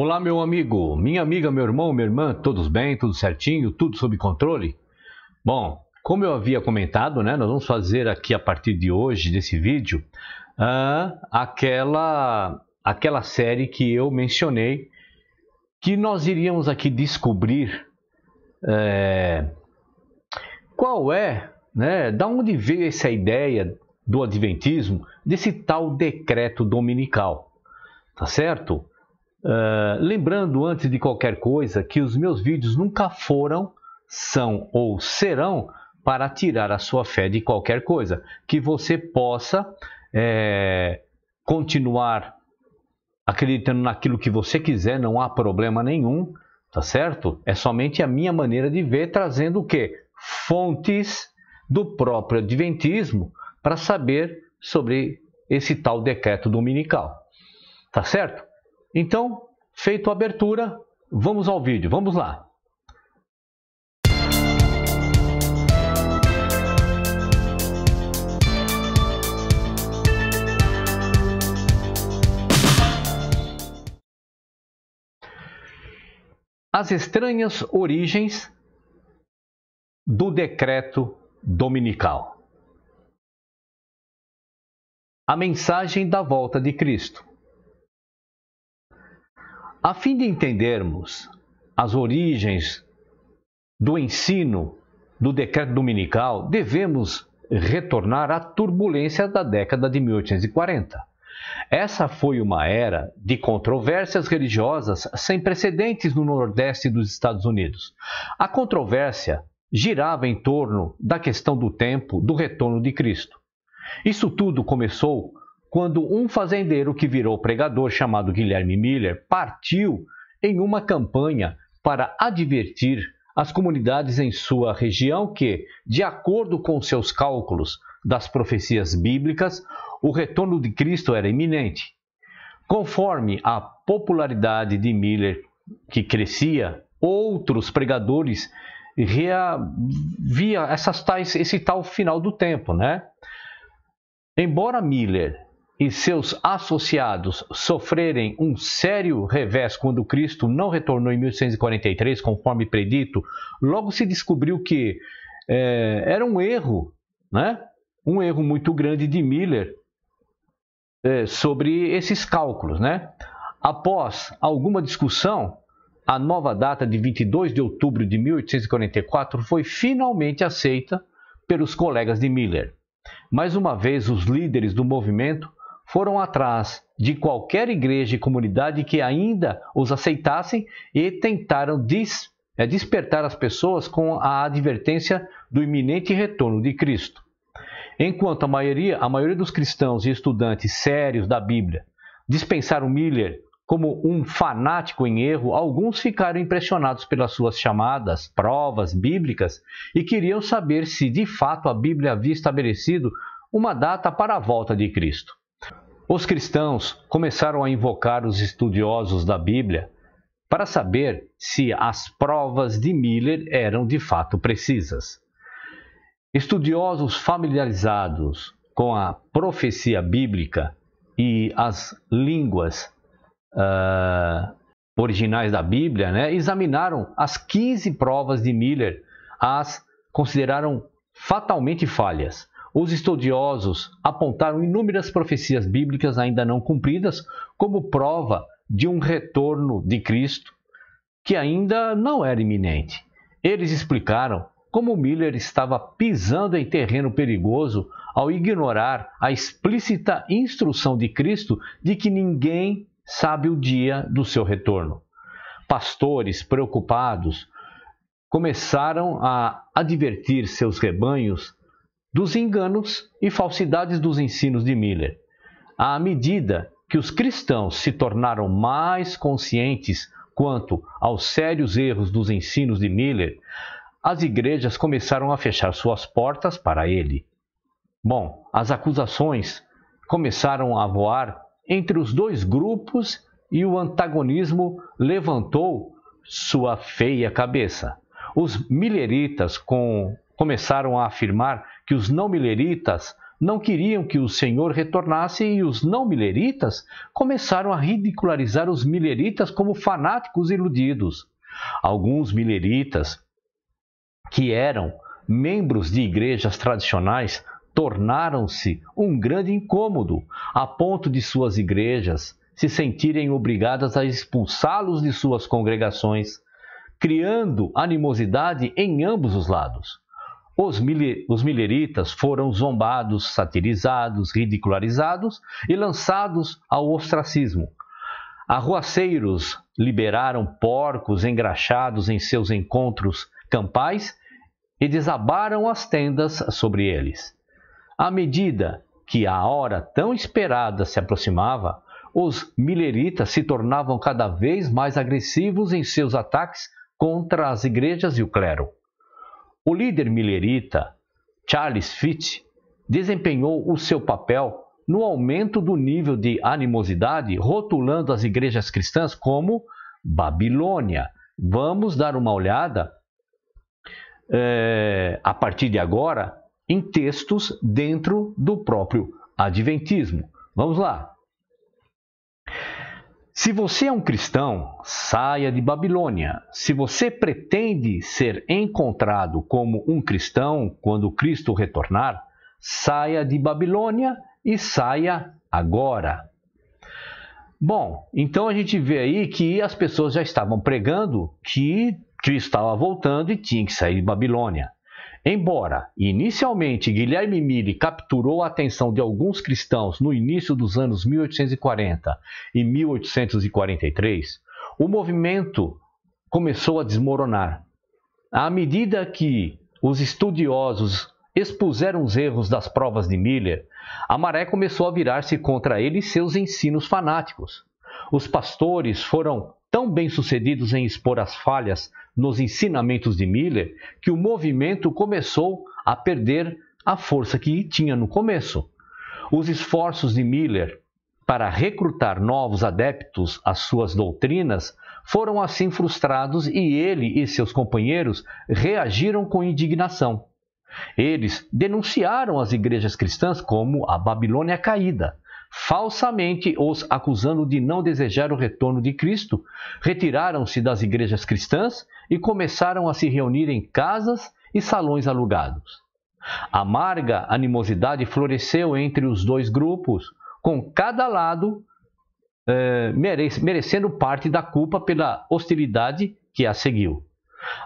Olá, meu amigo, minha amiga, meu irmão, minha irmã, todos bem, tudo certinho, tudo sob controle? Bom, como eu havia comentado, né, nós vamos fazer aqui a partir de hoje, desse vídeo, uh, aquela, aquela série que eu mencionei, que nós iríamos aqui descobrir é, qual é, né, da onde veio essa ideia do Adventismo, desse tal decreto dominical, tá certo? Ah, lembrando, antes de qualquer coisa, que os meus vídeos nunca foram, são ou serão para tirar a sua fé de qualquer coisa. Que você possa é, continuar acreditando naquilo que você quiser, não há problema nenhum, tá certo? É somente a minha maneira de ver, trazendo o que? Fontes do próprio Adventismo para saber sobre esse tal decreto dominical, tá certo? Então, feito a abertura, vamos ao vídeo, vamos lá. As estranhas origens do decreto dominical. A mensagem da volta de Cristo. A fim de entendermos as origens do ensino do decreto dominical, devemos retornar à turbulência da década de 1840. Essa foi uma era de controvérsias religiosas sem precedentes no Nordeste dos Estados Unidos. A controvérsia girava em torno da questão do tempo do retorno de Cristo. Isso tudo começou quando um fazendeiro que virou pregador, chamado Guilherme Miller, partiu em uma campanha para advertir as comunidades em sua região que, de acordo com seus cálculos das profecias bíblicas, o retorno de Cristo era iminente. Conforme a popularidade de Miller que crescia, outros pregadores via essas tais, esse tal final do tempo, né? Embora Miller e seus associados sofrerem um sério revés quando Cristo não retornou em 1843 conforme predito, logo se descobriu que é, era um erro, né? um erro muito grande de Miller é, sobre esses cálculos. Né? Após alguma discussão, a nova data de 22 de outubro de 1844 foi finalmente aceita pelos colegas de Miller. Mais uma vez, os líderes do movimento foram atrás de qualquer igreja e comunidade que ainda os aceitassem e tentaram des, é, despertar as pessoas com a advertência do iminente retorno de Cristo. Enquanto a maioria, a maioria dos cristãos e estudantes sérios da Bíblia dispensaram Miller como um fanático em erro, alguns ficaram impressionados pelas suas chamadas provas bíblicas e queriam saber se de fato a Bíblia havia estabelecido uma data para a volta de Cristo. Os cristãos começaram a invocar os estudiosos da Bíblia para saber se as provas de Miller eram de fato precisas. Estudiosos familiarizados com a profecia bíblica e as línguas uh, originais da Bíblia, né, examinaram as 15 provas de Miller, as consideraram fatalmente falhas. Os estudiosos apontaram inúmeras profecias bíblicas ainda não cumpridas como prova de um retorno de Cristo que ainda não era iminente. Eles explicaram como Miller estava pisando em terreno perigoso ao ignorar a explícita instrução de Cristo de que ninguém sabe o dia do seu retorno. Pastores preocupados começaram a advertir seus rebanhos dos enganos e falsidades dos ensinos de Miller. À medida que os cristãos se tornaram mais conscientes quanto aos sérios erros dos ensinos de Miller, as igrejas começaram a fechar suas portas para ele. Bom, as acusações começaram a voar entre os dois grupos e o antagonismo levantou sua feia cabeça. Os mileritas com, começaram a afirmar que os não mileritas não queriam que o Senhor retornasse e os não mileritas começaram a ridicularizar os mileritas como fanáticos iludidos. Alguns mileritas, que eram membros de igrejas tradicionais, tornaram-se um grande incômodo, a ponto de suas igrejas se sentirem obrigadas a expulsá-los de suas congregações, criando animosidade em ambos os lados. Os, os mileritas foram zombados, satirizados, ridicularizados e lançados ao ostracismo. Arruaceiros liberaram porcos engraxados em seus encontros campais e desabaram as tendas sobre eles. À medida que a hora tão esperada se aproximava, os mileritas se tornavam cada vez mais agressivos em seus ataques contra as igrejas e o clero. O líder millerita, Charles Fitch, desempenhou o seu papel no aumento do nível de animosidade, rotulando as igrejas cristãs como Babilônia. Vamos dar uma olhada, é, a partir de agora, em textos dentro do próprio Adventismo. Vamos lá. Se você é um cristão, saia de Babilônia. Se você pretende ser encontrado como um cristão quando Cristo retornar, saia de Babilônia e saia agora. Bom, então a gente vê aí que as pessoas já estavam pregando que Cristo estava voltando e tinha que sair de Babilônia. Embora inicialmente Guilherme Mille capturou a atenção de alguns cristãos no início dos anos 1840 e 1843, o movimento começou a desmoronar. À medida que os estudiosos expuseram os erros das provas de Miller, a maré começou a virar-se contra ele e seus ensinos fanáticos. Os pastores foram tão bem-sucedidos em expor as falhas nos ensinamentos de Miller que o movimento começou a perder a força que tinha no começo. Os esforços de Miller para recrutar novos adeptos às suas doutrinas foram assim frustrados e ele e seus companheiros reagiram com indignação. Eles denunciaram as igrejas cristãs como a Babilônia caída, falsamente os acusando de não desejar o retorno de Cristo, retiraram-se das igrejas cristãs e começaram a se reunir em casas e salões alugados. Amarga animosidade floresceu entre os dois grupos, com cada lado eh, merecendo parte da culpa pela hostilidade que a seguiu.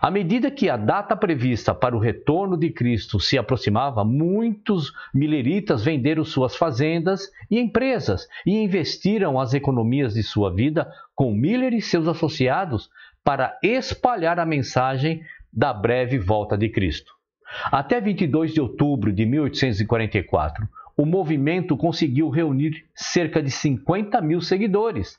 À medida que a data prevista para o retorno de Cristo se aproximava, muitos mileritas venderam suas fazendas e empresas e investiram as economias de sua vida com Miller e seus associados para espalhar a mensagem da breve volta de Cristo. Até 22 de outubro de 1844, o movimento conseguiu reunir cerca de 50 mil seguidores,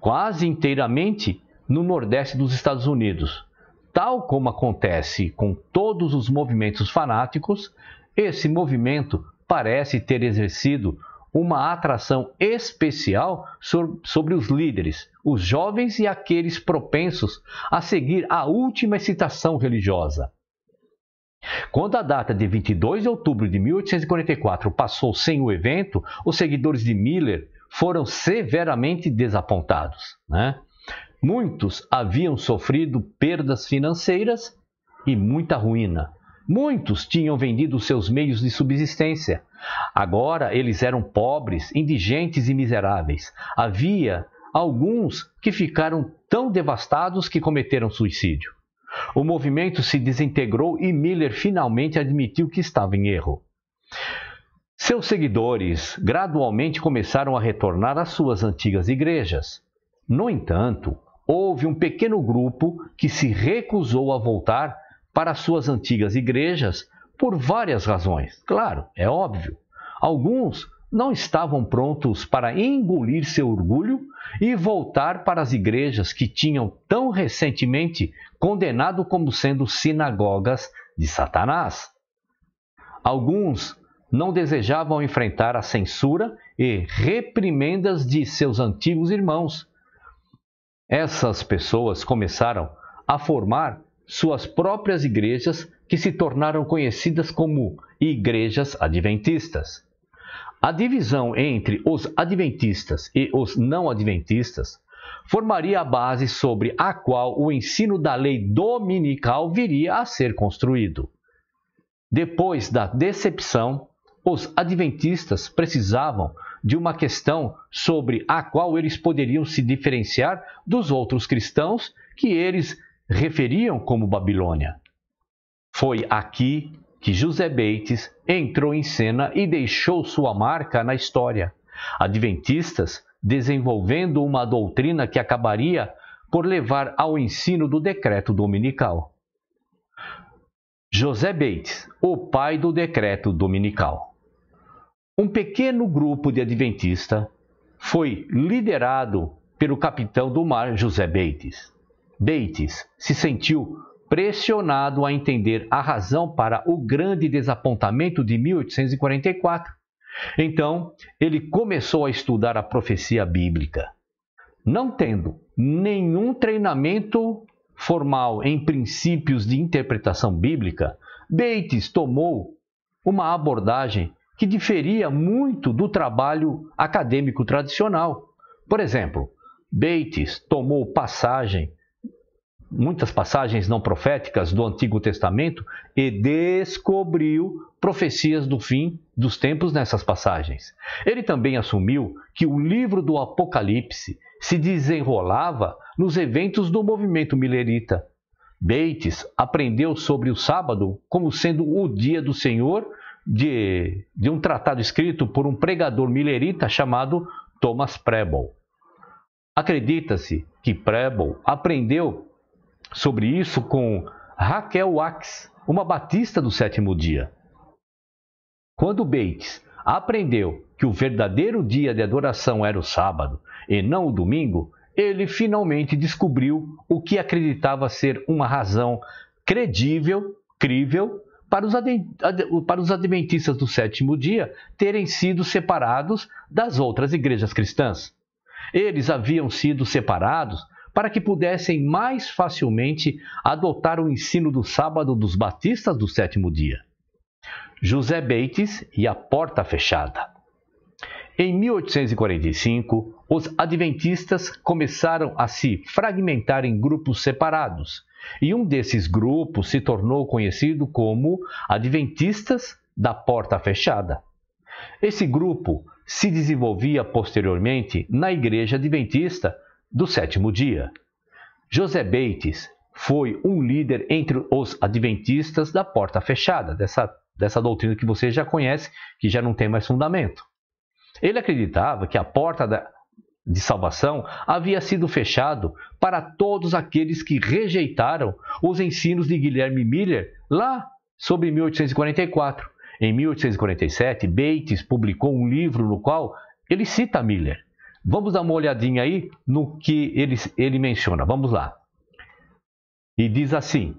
quase inteiramente no Nordeste dos Estados Unidos. Tal como acontece com todos os movimentos fanáticos, esse movimento parece ter exercido uma atração especial sobre os líderes, os jovens e aqueles propensos a seguir a última excitação religiosa. Quando a data de 22 de outubro de 1844 passou sem o evento, os seguidores de Miller foram severamente desapontados. Né? Muitos haviam sofrido perdas financeiras e muita ruína. Muitos tinham vendido seus meios de subsistência. Agora eles eram pobres, indigentes e miseráveis. Havia alguns que ficaram tão devastados que cometeram suicídio. O movimento se desintegrou e Miller finalmente admitiu que estava em erro. Seus seguidores gradualmente começaram a retornar às suas antigas igrejas. No entanto, houve um pequeno grupo que se recusou a voltar para suas antigas igrejas por várias razões. Claro, é óbvio. Alguns não estavam prontos para engolir seu orgulho e voltar para as igrejas que tinham tão recentemente condenado como sendo sinagogas de Satanás. Alguns não desejavam enfrentar a censura e reprimendas de seus antigos irmãos, essas pessoas começaram a formar suas próprias igrejas que se tornaram conhecidas como igrejas adventistas. A divisão entre os adventistas e os não adventistas formaria a base sobre a qual o ensino da lei dominical viria a ser construído. Depois da decepção, os adventistas precisavam de uma questão sobre a qual eles poderiam se diferenciar dos outros cristãos que eles referiam como Babilônia. Foi aqui que José Bates entrou em cena e deixou sua marca na história. Adventistas desenvolvendo uma doutrina que acabaria por levar ao ensino do decreto dominical. José Bates, o pai do decreto dominical. Um pequeno grupo de adventista foi liderado pelo capitão do mar José Beites. Beites se sentiu pressionado a entender a razão para o grande desapontamento de 1844. Então, ele começou a estudar a profecia bíblica. Não tendo nenhum treinamento formal em princípios de interpretação bíblica, Bates tomou uma abordagem que diferia muito do trabalho acadêmico tradicional. Por exemplo, Bates tomou passagem, muitas passagens não proféticas do Antigo Testamento e descobriu profecias do fim dos tempos nessas passagens. Ele também assumiu que o livro do Apocalipse se desenrolava nos eventos do movimento milerita. Bates aprendeu sobre o sábado como sendo o dia do Senhor de, de um tratado escrito por um pregador milerita chamado Thomas Preble. Acredita-se que Preble aprendeu sobre isso com Raquel Wax, uma batista do sétimo dia. Quando Bates aprendeu que o verdadeiro dia de adoração era o sábado e não o domingo, ele finalmente descobriu o que acreditava ser uma razão credível, crível para os, para os adventistas do sétimo dia terem sido separados das outras igrejas cristãs. Eles haviam sido separados para que pudessem mais facilmente adotar o ensino do sábado dos batistas do sétimo dia. José Bates e a Porta Fechada. Em 1845, os adventistas começaram a se fragmentar em grupos separados e um desses grupos se tornou conhecido como Adventistas da Porta Fechada. Esse grupo se desenvolvia posteriormente na Igreja Adventista do Sétimo Dia. José Bates foi um líder entre os adventistas da porta fechada, dessa, dessa doutrina que você já conhece, que já não tem mais fundamento. Ele acreditava que a porta da, de salvação havia sido fechado para todos aqueles que rejeitaram os ensinos de Guilherme Miller lá sobre 1844. Em 1847, Bates publicou um livro no qual ele cita Miller. Vamos dar uma olhadinha aí no que ele, ele menciona. Vamos lá. E diz assim: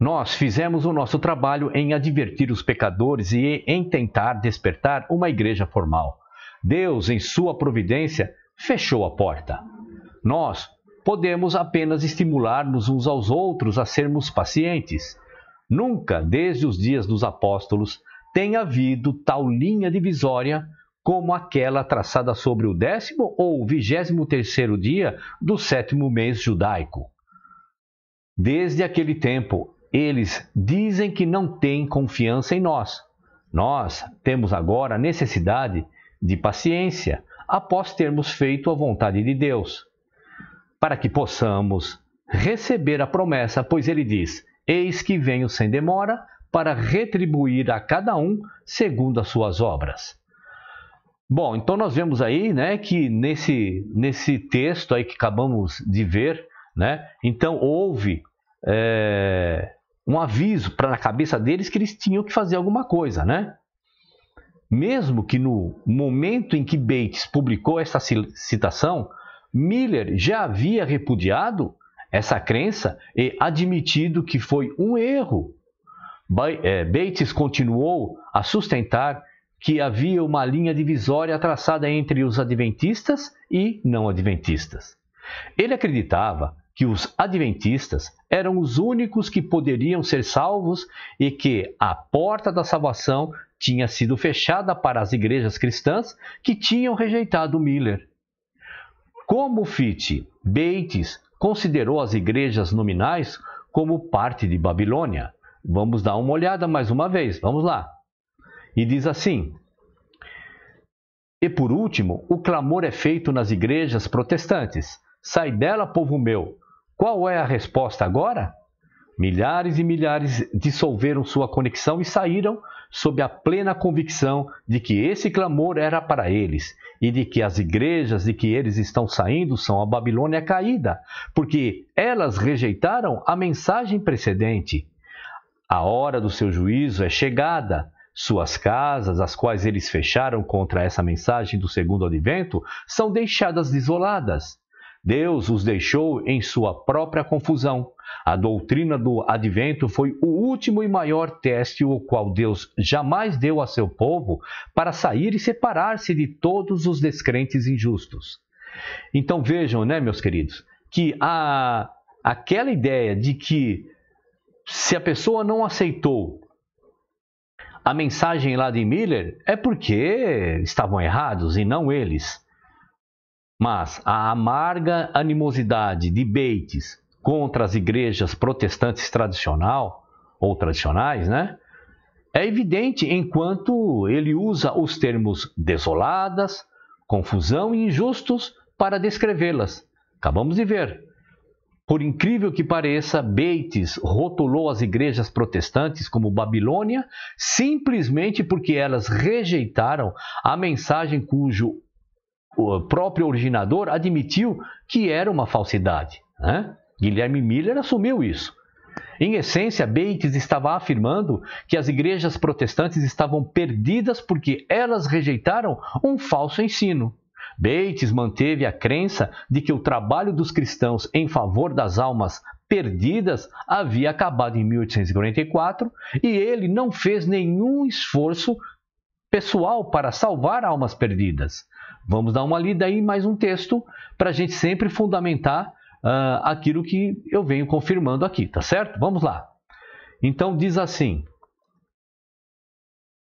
Nós fizemos o nosso trabalho em advertir os pecadores e em tentar despertar uma igreja formal. Deus, em sua providência, fechou a porta. Nós podemos apenas estimular-nos uns aos outros a sermos pacientes. Nunca, desde os dias dos apóstolos, tem havido tal linha divisória como aquela traçada sobre o décimo ou vigésimo terceiro dia do sétimo mês judaico. Desde aquele tempo, eles dizem que não têm confiança em nós. Nós temos agora necessidade de paciência após termos feito a vontade de Deus, para que possamos receber a promessa, pois ele diz: Eis que venho sem demora para retribuir a cada um segundo as suas obras. Bom, então nós vemos aí, né, que nesse, nesse texto aí que acabamos de ver, né, então houve é, um aviso para na cabeça deles que eles tinham que fazer alguma coisa, né? Mesmo que no momento em que Bates publicou essa citação, Miller já havia repudiado essa crença e admitido que foi um erro. É, Bates continuou a sustentar que havia uma linha divisória traçada entre os adventistas e não adventistas. Ele acreditava que os adventistas eram os únicos que poderiam ser salvos e que a porta da salvação tinha sido fechada para as igrejas cristãs que tinham rejeitado Miller. Como Fitt Bates considerou as igrejas nominais como parte de Babilônia. Vamos dar uma olhada mais uma vez, vamos lá. E diz assim: E por último, o clamor é feito nas igrejas protestantes: Sai dela, povo meu, qual é a resposta agora? Milhares e milhares dissolveram sua conexão e saíram sob a plena convicção de que esse clamor era para eles e de que as igrejas de que eles estão saindo são a Babilônia caída, porque elas rejeitaram a mensagem precedente. A hora do seu juízo é chegada. Suas casas, as quais eles fecharam contra essa mensagem do segundo advento, são deixadas desoladas. Deus os deixou em sua própria confusão. A doutrina do advento foi o último e maior teste o qual Deus jamais deu a seu povo para sair e separar-se de todos os descrentes injustos. Então vejam, né, meus queridos, que a, aquela ideia de que se a pessoa não aceitou a mensagem lá de Miller é porque estavam errados e não eles. Mas a amarga animosidade de Bates contra as igrejas protestantes tradicional ou tradicionais, né? É evidente enquanto ele usa os termos desoladas, confusão e injustos para descrevê-las. Acabamos de ver. Por incrível que pareça, Bates rotulou as igrejas protestantes como Babilônia simplesmente porque elas rejeitaram a mensagem cujo o próprio originador admitiu que era uma falsidade. Né? Guilherme Miller assumiu isso. Em essência, Bates estava afirmando que as igrejas protestantes estavam perdidas porque elas rejeitaram um falso ensino. Bates manteve a crença de que o trabalho dos cristãos em favor das almas perdidas havia acabado em 1844 e ele não fez nenhum esforço pessoal para salvar almas perdidas. Vamos dar uma lida aí mais um texto para a gente sempre fundamentar uh, aquilo que eu venho confirmando aqui, tá certo? Vamos lá. Então diz assim.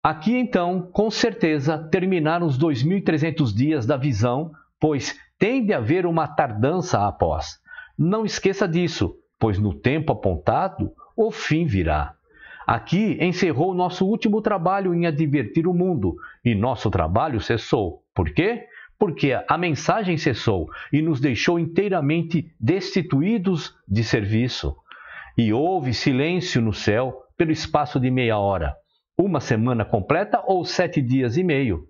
Aqui então, com certeza, terminaram os 2.300 dias da visão, pois tem de haver uma tardança após. Não esqueça disso, pois no tempo apontado o fim virá. Aqui encerrou nosso último trabalho em advertir o mundo, e nosso trabalho cessou. Por quê? Porque a mensagem cessou e nos deixou inteiramente destituídos de serviço. E houve silêncio no céu pelo espaço de meia hora, uma semana completa ou sete dias e meio.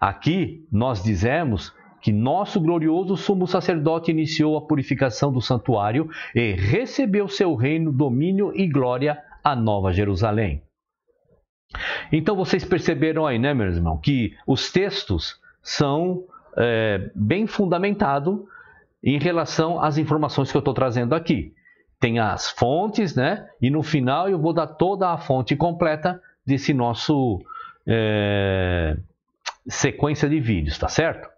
Aqui nós dizemos que nosso glorioso sumo sacerdote iniciou a purificação do santuário e recebeu seu reino, domínio e glória a Nova Jerusalém. Então vocês perceberam aí, né, meu irmão, que os textos são é, bem fundamentado em relação às informações que eu estou trazendo aqui. Tem as fontes, né? E no final eu vou dar toda a fonte completa desse nosso é, sequência de vídeos, tá certo?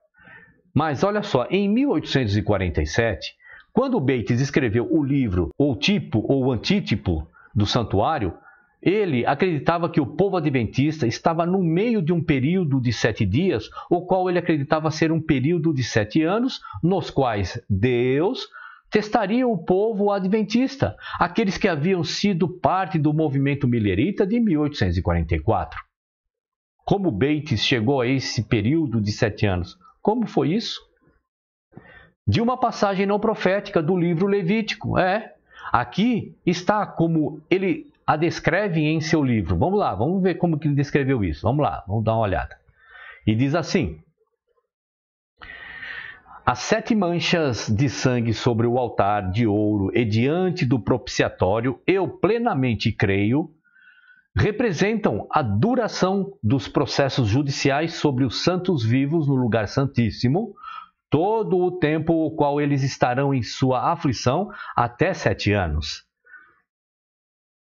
Mas olha só, em 1847, quando Bates escreveu o livro O Tipo ou Antítipo do Santuário, ele acreditava que o povo adventista estava no meio de um período de sete dias, o qual ele acreditava ser um período de sete anos, nos quais Deus testaria o povo adventista, aqueles que haviam sido parte do movimento milerita de 1844. Como Bates chegou a esse período de sete anos? Como foi isso? De uma passagem não profética do livro Levítico, é. Aqui está como ele a descreve em seu livro. Vamos lá, vamos ver como que ele descreveu isso. Vamos lá, vamos dar uma olhada. E diz assim: As sete manchas de sangue sobre o altar de ouro e diante do propiciatório, eu plenamente creio, representam a duração dos processos judiciais sobre os santos vivos no lugar santíssimo, todo o tempo o qual eles estarão em sua aflição até sete anos.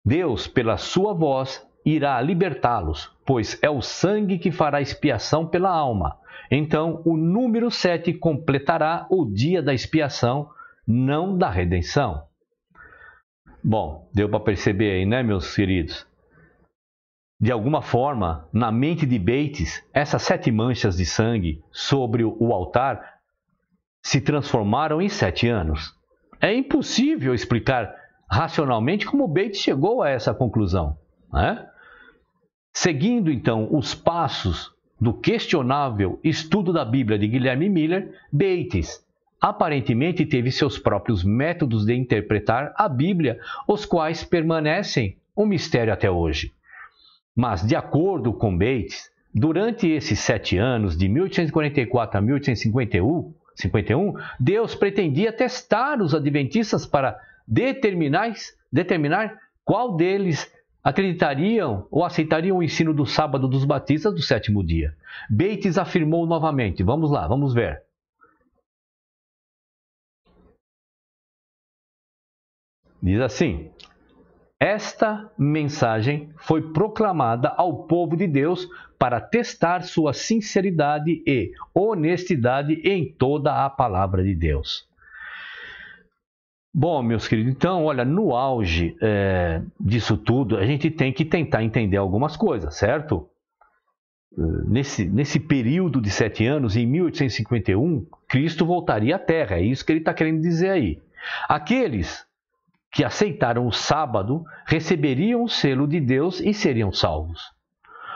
Deus, pela sua voz, irá libertá-los, pois é o sangue que fará expiação pela alma. Então, o número 7 completará o dia da expiação, não da redenção. Bom, deu para perceber aí, né, meus queridos? De alguma forma, na mente de Bates, essas sete manchas de sangue sobre o altar se transformaram em sete anos. É impossível explicar racionalmente como Bates chegou a essa conclusão. Né? Seguindo então os passos do questionável estudo da Bíblia de Guilherme Miller, Bates aparentemente teve seus próprios métodos de interpretar a Bíblia, os quais permanecem um mistério até hoje. Mas, de acordo com Bates, durante esses sete anos, de 1844 a 1851, 51, Deus pretendia testar os adventistas para determinais, determinar qual deles acreditariam ou aceitariam o ensino do sábado dos batistas do sétimo dia. Bates afirmou novamente. Vamos lá, vamos ver. Diz assim: Esta mensagem foi proclamada ao povo de Deus para testar sua sinceridade e honestidade em toda a palavra de Deus. Bom, meus queridos, então, olha, no auge é, disso tudo, a gente tem que tentar entender algumas coisas, certo? É, nesse, nesse período de sete anos, em 1851, Cristo voltaria à Terra, é isso que ele está querendo dizer aí. Aqueles que aceitaram o sábado receberiam o selo de Deus e seriam salvos.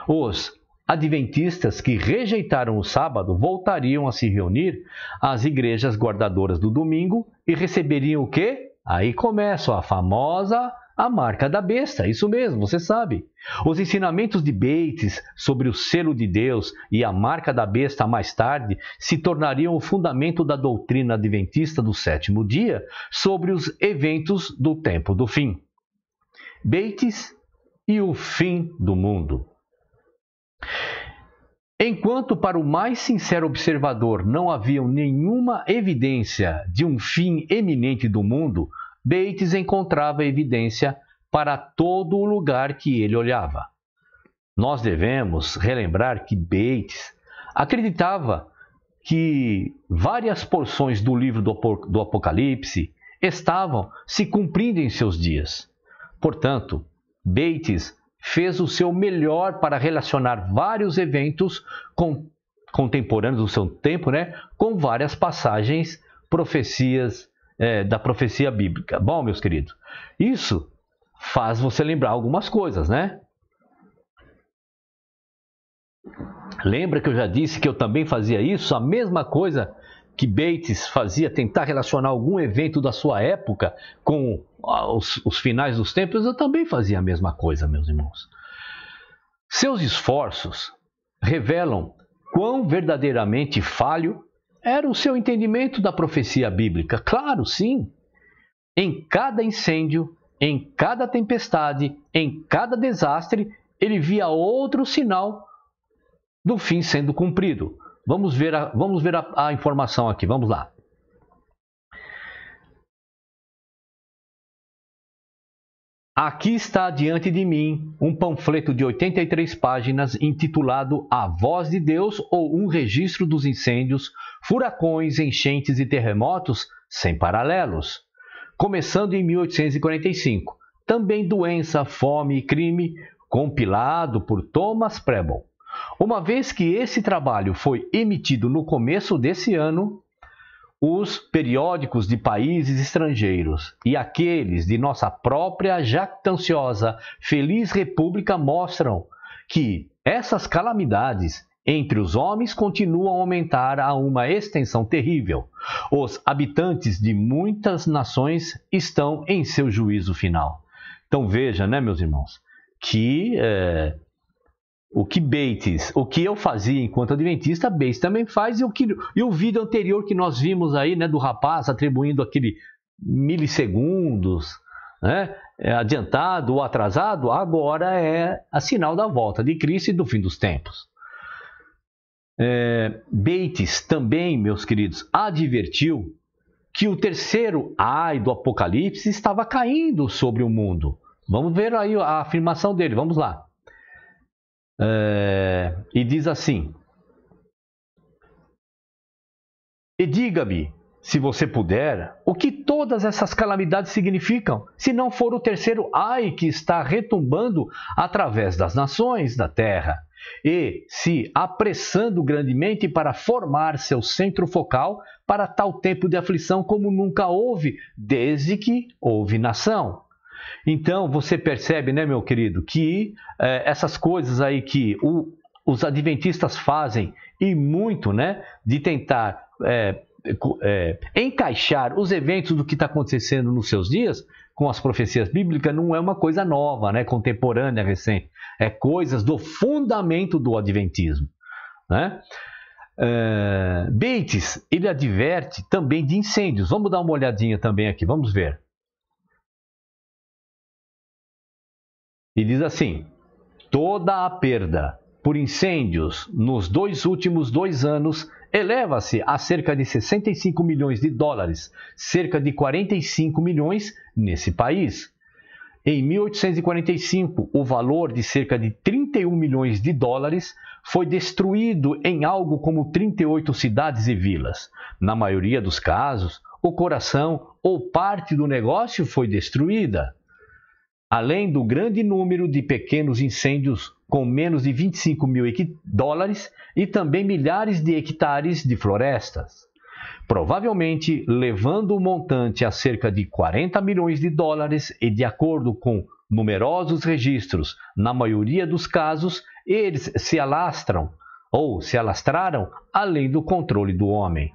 Os adventistas que rejeitaram o sábado voltariam a se reunir às igrejas guardadoras do domingo e receberiam o quê? Aí começa a famosa a marca da besta, isso mesmo, você sabe. Os ensinamentos de Bates sobre o selo de Deus e a marca da besta mais tarde se tornariam o fundamento da doutrina adventista do sétimo dia sobre os eventos do tempo do fim. Bates e o fim do mundo. Enquanto para o mais sincero observador não havia nenhuma evidência de um fim eminente do mundo, Bates encontrava evidência para todo o lugar que ele olhava. Nós devemos relembrar que Bates acreditava que várias porções do livro do Apocalipse estavam se cumprindo em seus dias. Portanto, Bates fez o seu melhor para relacionar vários eventos com, contemporâneos do seu tempo, né, com várias passagens, profecias é, da profecia bíblica. Bom, meus queridos, isso faz você lembrar algumas coisas, né? Lembra que eu já disse que eu também fazia isso, a mesma coisa que Bates fazia, tentar relacionar algum evento da sua época com ah, os, os finais dos tempos, eu também fazia a mesma coisa, meus irmãos. Seus esforços revelam quão verdadeiramente falho era o seu entendimento da profecia bíblica. Claro, sim. Em cada incêndio, em cada tempestade, em cada desastre, ele via outro sinal do fim sendo cumprido. Vamos ver a, vamos ver a, a informação aqui, vamos lá. Aqui está diante de mim um panfleto de 83 páginas intitulado A Voz de Deus ou um registro dos incêndios, furacões, enchentes e terremotos sem paralelos, começando em 1845. Também doença, fome e crime, compilado por Thomas Preble. Uma vez que esse trabalho foi emitido no começo desse ano, os periódicos de países estrangeiros e aqueles de nossa própria jactanciosa feliz república mostram que essas calamidades entre os homens continuam a aumentar a uma extensão terrível. Os habitantes de muitas nações estão em seu juízo final. Então veja, né, meus irmãos, que é, o que Bates, o que eu fazia enquanto adventista, Bates também faz, e o, que, e o vídeo anterior que nós vimos aí, né, do rapaz atribuindo aquele milissegundos, né, é, adiantado ou atrasado, agora é a sinal da volta de Cristo e do fim dos tempos. É, Bates também, meus queridos, advertiu que o terceiro ai do Apocalipse estava caindo sobre o mundo. Vamos ver aí a afirmação dele, vamos lá. É, e diz assim: E diga-me, se você puder, o que todas essas calamidades significam, se não for o terceiro ai que está retumbando através das nações da terra, e se apressando grandemente para formar seu centro focal para tal tempo de aflição como nunca houve, desde que houve nação. Então, você percebe, né, meu querido, que é, essas coisas aí que o, os adventistas fazem, e muito, né, de tentar é, é, encaixar os eventos do que está acontecendo nos seus dias com as profecias bíblicas, não é uma coisa nova, né, contemporânea, recente. É coisas do fundamento do adventismo, né? É, Bates, ele adverte também de incêndios. Vamos dar uma olhadinha também aqui, vamos ver. E diz assim: toda a perda por incêndios nos dois últimos dois anos eleva-se a cerca de 65 milhões de dólares, cerca de 45 milhões nesse país. Em 1845, o valor de cerca de 31 milhões de dólares foi destruído em algo como 38 cidades e vilas. Na maioria dos casos, o coração ou parte do negócio foi destruída além do grande número de pequenos incêndios com menos de 25 mil dólares e também milhares de hectares de florestas. Provavelmente levando o montante a cerca de 40 milhões de dólares, e de acordo com numerosos registros, na maioria dos casos, eles se alastram ou se alastraram além do controle do homem.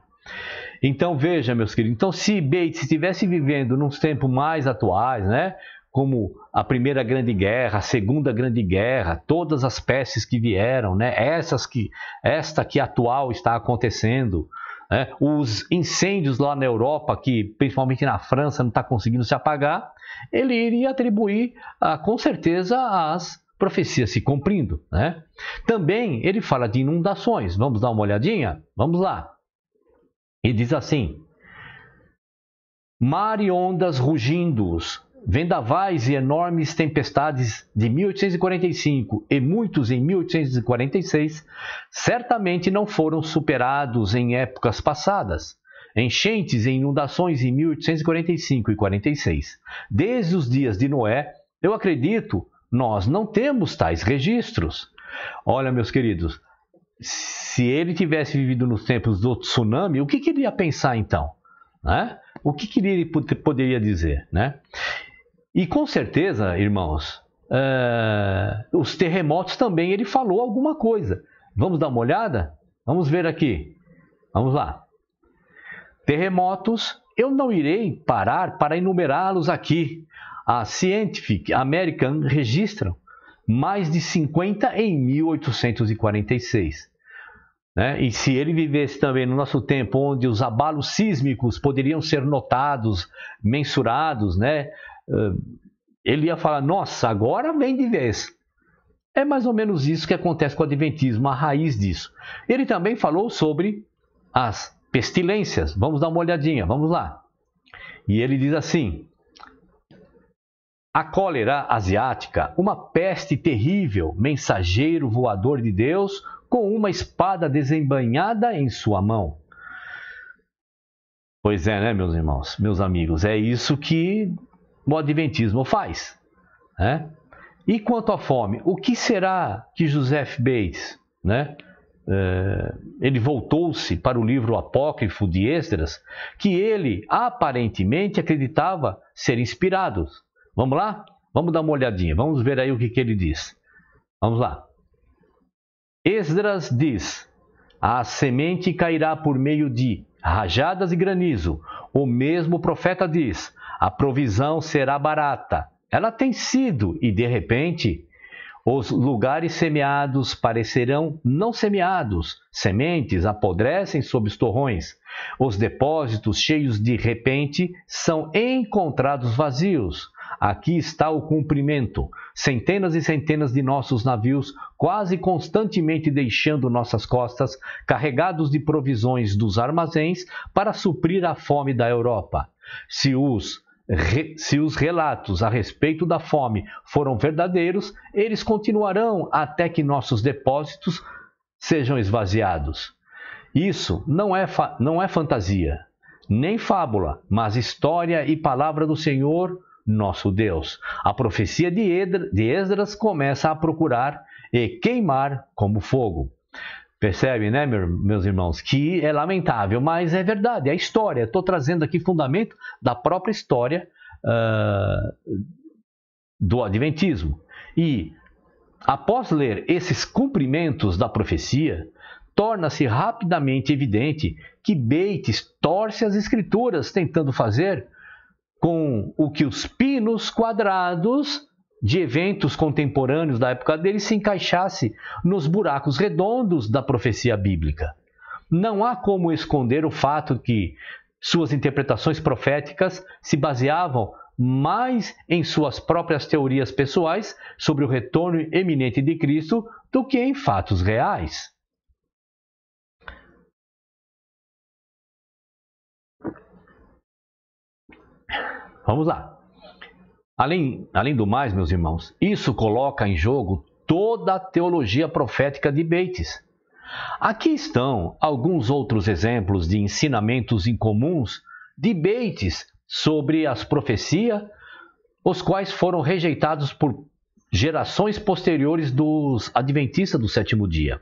Então veja, meus queridos, então se Bates estivesse vivendo nos tempos mais atuais, né, como a Primeira Grande Guerra, a Segunda Grande Guerra, todas as peças que vieram, né? Essas que esta que atual está acontecendo, né? os incêndios lá na Europa, que principalmente na França não está conseguindo se apagar, ele iria atribuir ah, com certeza as profecias se cumprindo. Né? Também ele fala de inundações. Vamos dar uma olhadinha? Vamos lá. E diz assim: Mar e ondas rugindo, vendavais e enormes tempestades de 1845 e muitos em 1846 certamente não foram superados em épocas passadas. Enchentes e inundações em 1845 e 46. Desde os dias de Noé, eu acredito, nós não temos tais registros. Olha, meus queridos, se ele tivesse vivido nos tempos do tsunami, o que ele ia pensar então? Né? O que, que ele poderia dizer? Né? E com certeza, irmãos, uh, os terremotos também ele falou alguma coisa. Vamos dar uma olhada? Vamos ver aqui. Vamos lá. Terremotos, eu não irei parar para enumerá-los aqui. A Scientific American registram mais de 50 em 1846. Né? E se ele vivesse também no nosso tempo, onde os abalos sísmicos poderiam ser notados, mensurados, né? ele ia falar: nossa, agora vem de vez. É mais ou menos isso que acontece com o Adventismo, a raiz disso. Ele também falou sobre as pestilências. Vamos dar uma olhadinha, vamos lá. E ele diz assim: A cólera asiática, uma peste terrível, mensageiro voador de Deus, com uma espada desembanhada em sua mão. Pois é, né, meus irmãos, meus amigos? É isso que o adventismo faz. Né? E quanto à fome, o que será que José fez? Né? Eh, ele voltou-se para o livro apócrifo de Esdras, que ele aparentemente acreditava ser inspirado. Vamos lá? Vamos dar uma olhadinha, vamos ver aí o que, que ele diz. Vamos lá. Esdras diz: A semente cairá por meio de rajadas e granizo, o mesmo profeta diz: a provisão será barata. Ela tem sido, e de repente, os lugares semeados parecerão não semeados, sementes apodrecem sob os torrões. Os depósitos cheios de repente são encontrados vazios. Aqui está o cumprimento. Centenas e centenas de nossos navios, quase constantemente deixando nossas costas, carregados de provisões dos armazéns para suprir a fome da Europa. Se os se os relatos a respeito da fome foram verdadeiros, eles continuarão até que nossos depósitos sejam esvaziados. Isso não é, não é fantasia, nem fábula, mas história e palavra do Senhor nosso Deus. A profecia de Esdras começa a procurar e queimar como fogo. Percebe, né, meus irmãos, que é lamentável, mas é verdade, é a história. Estou trazendo aqui fundamento da própria história uh, do Adventismo. E após ler esses cumprimentos da profecia, torna-se rapidamente evidente que Bates torce as escrituras tentando fazer com o que os pinos quadrados de eventos contemporâneos da época dele se encaixasse nos buracos redondos da profecia bíblica. Não há como esconder o fato que suas interpretações proféticas se baseavam mais em suas próprias teorias pessoais sobre o retorno eminente de Cristo do que em fatos reais. Vamos lá. Além, além do mais, meus irmãos, isso coloca em jogo toda a teologia profética de Bates. Aqui estão alguns outros exemplos de ensinamentos incomuns de Bates sobre as profecias, os quais foram rejeitados por gerações posteriores dos adventistas do sétimo dia.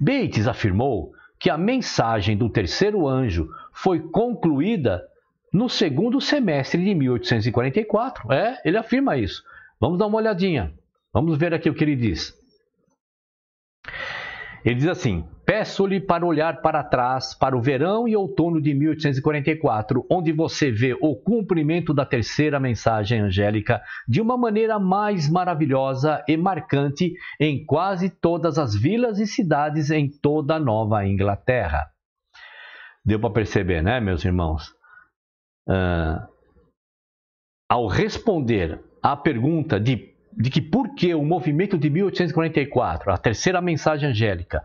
Bates afirmou que a mensagem do terceiro anjo foi concluída no segundo semestre de 1844. É, ele afirma isso. Vamos dar uma olhadinha. Vamos ver aqui o que ele diz. Ele diz assim: Peço-lhe para olhar para trás, para o verão e outono de 1844, onde você vê o cumprimento da terceira mensagem angélica de uma maneira mais maravilhosa e marcante em quase todas as vilas e cidades em toda a Nova Inglaterra. Deu para perceber, né, meus irmãos? Ah, ao responder à pergunta de, de que por que o movimento de 1844, a terceira mensagem angélica,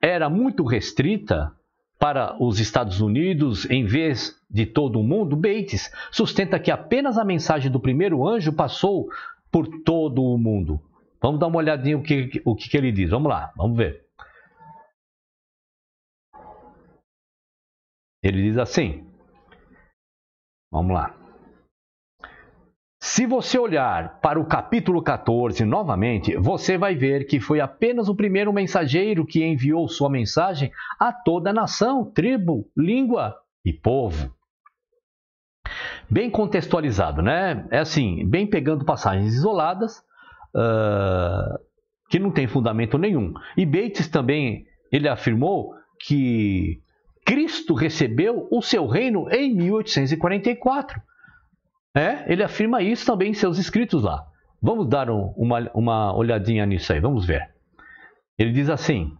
era muito restrita para os Estados Unidos em vez de todo o mundo, Bates sustenta que apenas a mensagem do primeiro anjo passou por todo o mundo. Vamos dar uma olhadinha o que, o que ele diz. Vamos lá, vamos ver. Ele diz assim: Vamos lá. Se você olhar para o capítulo 14 novamente, você vai ver que foi apenas o primeiro mensageiro que enviou sua mensagem a toda a nação, tribo, língua e povo. Bem contextualizado, né? É assim, bem pegando passagens isoladas, uh, que não tem fundamento nenhum. E Bates também ele afirmou que Cristo recebeu o seu reino em 1844. É, ele afirma isso também em seus escritos lá. Vamos dar um, uma, uma olhadinha nisso aí, vamos ver. Ele diz assim: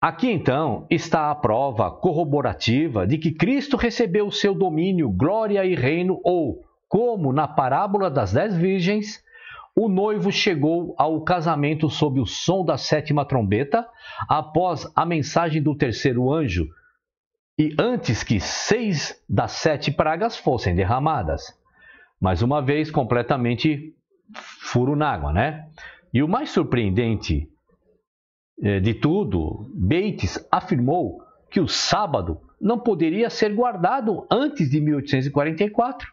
Aqui então está a prova corroborativa de que Cristo recebeu o seu domínio, glória e reino, ou, como na parábola das dez virgens, o noivo chegou ao casamento sob o som da sétima trombeta, após a mensagem do terceiro anjo, e antes que seis das sete pragas fossem derramadas. Mais uma vez, completamente furo na água, né? E o mais surpreendente eh, de tudo, Bates afirmou que o sábado não poderia ser guardado antes de 1844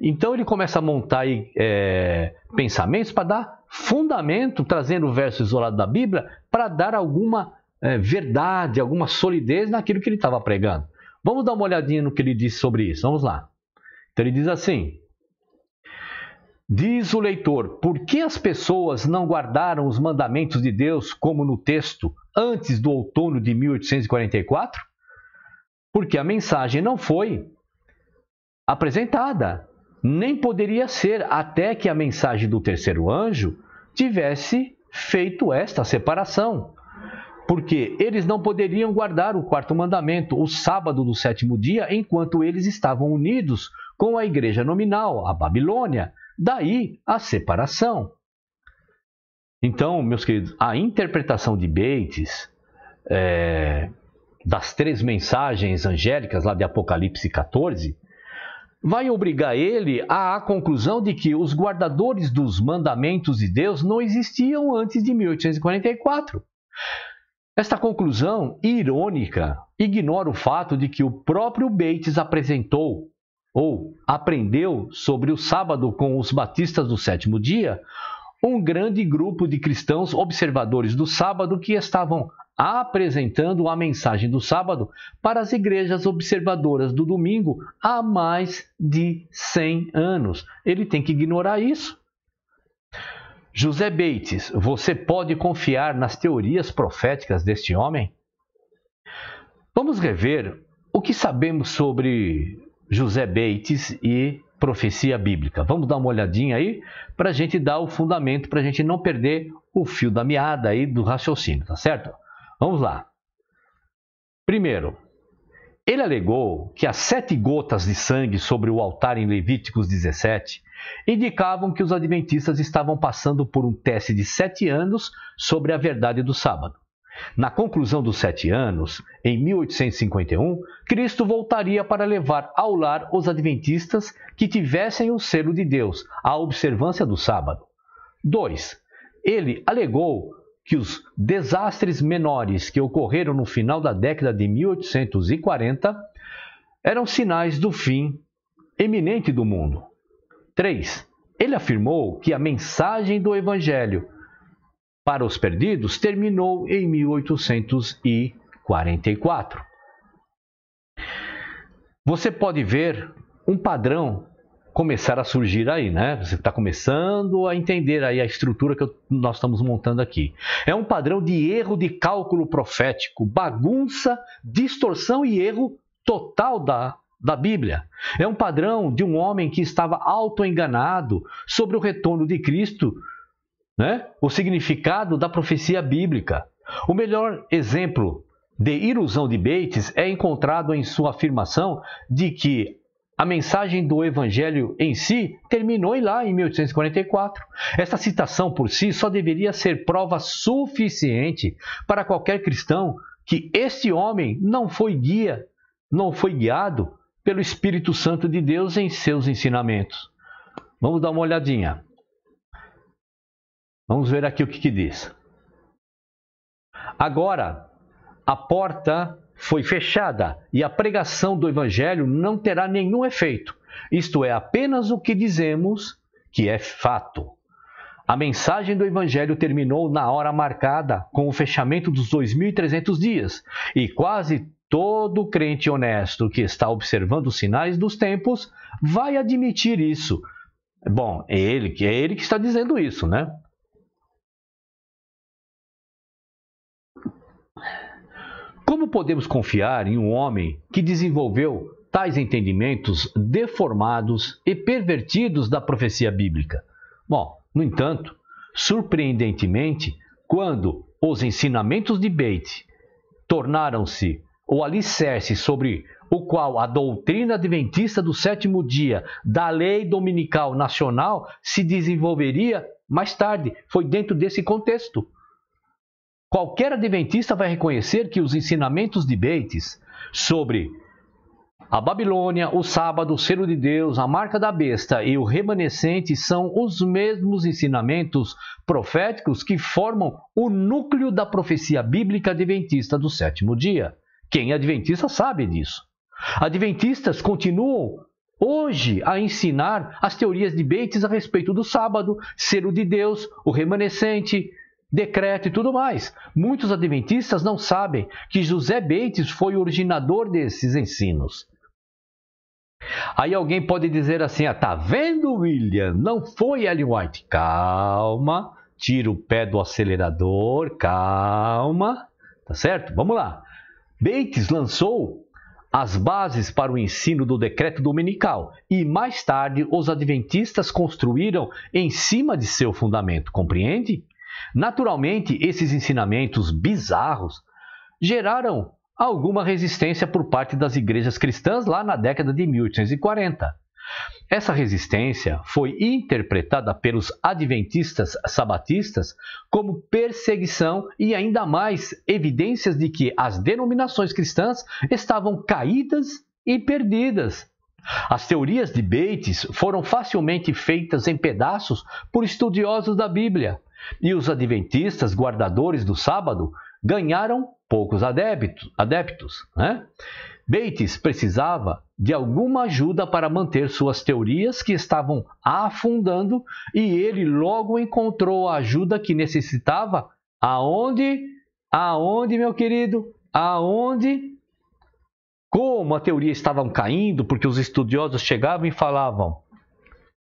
então ele começa a montar é, pensamentos para dar fundamento, trazendo o verso isolado da Bíblia, para dar alguma é, verdade, alguma solidez naquilo que ele estava pregando. Vamos dar uma olhadinha no que ele disse sobre isso. Vamos lá. Então ele diz assim: Diz o leitor: Por que as pessoas não guardaram os mandamentos de Deus como no texto antes do outono de 1844? Porque a mensagem não foi apresentada nem poderia ser até que a mensagem do terceiro anjo tivesse feito esta separação. Porque eles não poderiam guardar o quarto mandamento, o sábado do sétimo dia, enquanto eles estavam unidos com a igreja nominal, a Babilônia. Daí a separação. Então, meus queridos, a interpretação de Bates é, das três mensagens angélicas lá de Apocalipse 14 vai obrigar ele à conclusão de que os guardadores dos mandamentos de Deus não existiam antes de 1844. Esta conclusão irônica ignora o fato de que o próprio Bates apresentou ou aprendeu sobre o sábado com os batistas do sétimo dia, um grande grupo de cristãos observadores do sábado que estavam apresentando a mensagem do sábado para as igrejas observadoras do domingo há mais de 100 anos. Ele tem que ignorar isso. José Bates, você pode confiar nas teorias proféticas deste homem? Vamos rever o que sabemos sobre José Bates e profecia bíblica. Vamos dar uma olhadinha aí para a gente dar o fundamento, para a gente não perder o fio da meada aí do raciocínio, tá certo? Vamos lá. Primeiro, ele alegou que as sete gotas de sangue sobre o altar em Levíticos 17 indicavam que os adventistas estavam passando por um teste de sete anos sobre a verdade do sábado. Na conclusão dos sete anos, em 1851, Cristo voltaria para levar ao lar os adventistas que tivessem o selo de Deus, a observância do sábado. 2. Ele alegou que os desastres menores que ocorreram no final da década de 1840 eram sinais do fim eminente do mundo. 3. Ele afirmou que a mensagem do Evangelho para os perdidos terminou em 1844. Você pode ver um padrão começar a surgir aí, né? Você está começando a entender aí a estrutura que eu, nós estamos montando aqui. É um padrão de erro de cálculo profético, bagunça, distorção e erro total da, da Bíblia. É um padrão de um homem que estava autoenganado sobre o retorno de Cristo, né? O significado da profecia bíblica. O melhor exemplo de ilusão de Bates é encontrado em sua afirmação de que a mensagem do Evangelho em si terminou lá em 1844. Esta citação por si só deveria ser prova suficiente para qualquer cristão que este homem não foi guia, não foi guiado pelo Espírito Santo de Deus em seus ensinamentos. Vamos dar uma olhadinha. Vamos ver aqui o que, que diz. Agora, a porta foi fechada e a pregação do Evangelho não terá nenhum efeito. Isto é apenas o que dizemos que é fato. A mensagem do Evangelho terminou na hora marcada, com o fechamento dos 2.300 dias, e quase todo crente honesto que está observando os sinais dos tempos vai admitir isso. Bom, é ele que é ele que está dizendo isso, né? Como podemos confiar em um homem que desenvolveu tais entendimentos deformados e pervertidos da profecia bíblica? Bom, no entanto, surpreendentemente, quando os ensinamentos de Bates tornaram-se o alicerce sobre o qual a doutrina adventista do sétimo dia da lei dominical nacional se desenvolveria mais tarde. Foi dentro desse contexto. Qualquer adventista vai reconhecer que os ensinamentos de Bates sobre a Babilônia, o sábado, o selo de Deus, a marca da besta e o remanescente são os mesmos ensinamentos proféticos que formam o núcleo da profecia bíblica adventista do sétimo dia. Quem é adventista sabe disso. Adventistas continuam hoje a ensinar as teorias de Bates a respeito do sábado, selo de Deus, o remanescente, decreto e tudo mais. Muitos adventistas não sabem que José Bates foi o originador desses ensinos. Aí alguém pode dizer assim: ah, tá vendo, William? Não foi Ellen White. Calma, tira o pé do acelerador, calma. Tá certo? Vamos lá. Bates lançou as bases para o ensino do decreto dominical e mais tarde os adventistas construíram em cima de seu fundamento, compreende? Naturalmente, esses ensinamentos bizarros geraram alguma resistência por parte das igrejas cristãs lá na década de 1840. Essa resistência foi interpretada pelos adventistas sabatistas como perseguição e ainda mais evidências de que as denominações cristãs estavam caídas e perdidas. As teorias de Bates foram facilmente feitas em pedaços por estudiosos da Bíblia e os adventistas, guardadores do sábado, ganharam poucos adeptos. adeptos né? Bates precisava de alguma ajuda para manter suas teorias que estavam afundando e ele logo encontrou a ajuda que necessitava. Aonde? Aonde, meu querido? Aonde? Como a teoria estavam caindo, porque os estudiosos chegavam e falavam: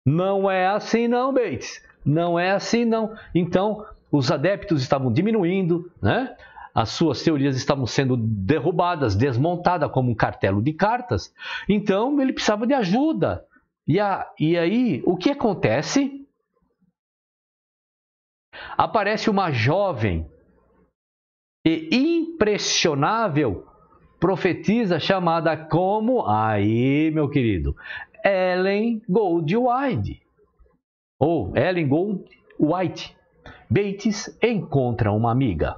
Não é assim, não, Bates. Não é assim, não. Então, os adeptos estavam diminuindo, né? as suas teorias estavam sendo derrubadas, desmontadas como um cartelo de cartas. Então, ele precisava de ajuda. E, a, e aí, o que acontece? Aparece uma jovem e impressionável profetisa chamada como, aí, meu querido, Ellen Goldwide ou Ellen Gold White. Bates encontra uma amiga.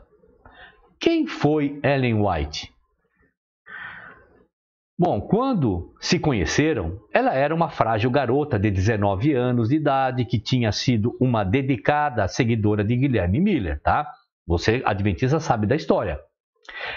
Quem foi Ellen White? Bom, quando se conheceram, ela era uma frágil garota de 19 anos de idade que tinha sido uma dedicada seguidora de Guilherme Miller, tá? Você adventista sabe da história.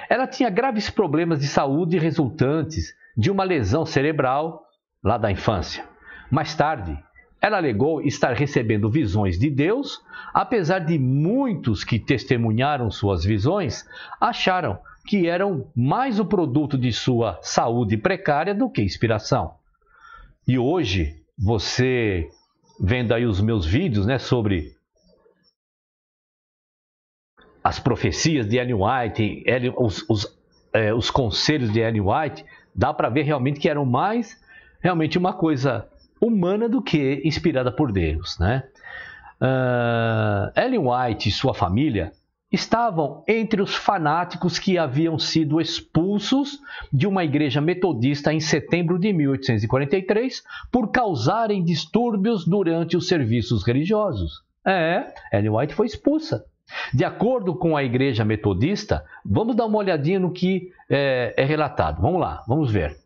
Ela tinha graves problemas de saúde resultantes de uma lesão cerebral lá da infância. Mais tarde, ela alegou estar recebendo visões de Deus, apesar de muitos que testemunharam suas visões acharam que eram mais o produto de sua saúde precária do que inspiração. E hoje, você vendo aí os meus vídeos, né, sobre as profecias de Ellen White, os, os, é, os conselhos de Ellen White, dá para ver realmente que eram mais realmente uma coisa humana do que inspirada por Deus. Né? Uh, Ellen White e sua família estavam entre os fanáticos que haviam sido expulsos de uma igreja metodista em setembro de 1843 por causarem distúrbios durante os serviços religiosos. É, Ellen White foi expulsa. De acordo com a igreja metodista, vamos dar uma olhadinha no que é, é relatado. Vamos lá, vamos ver.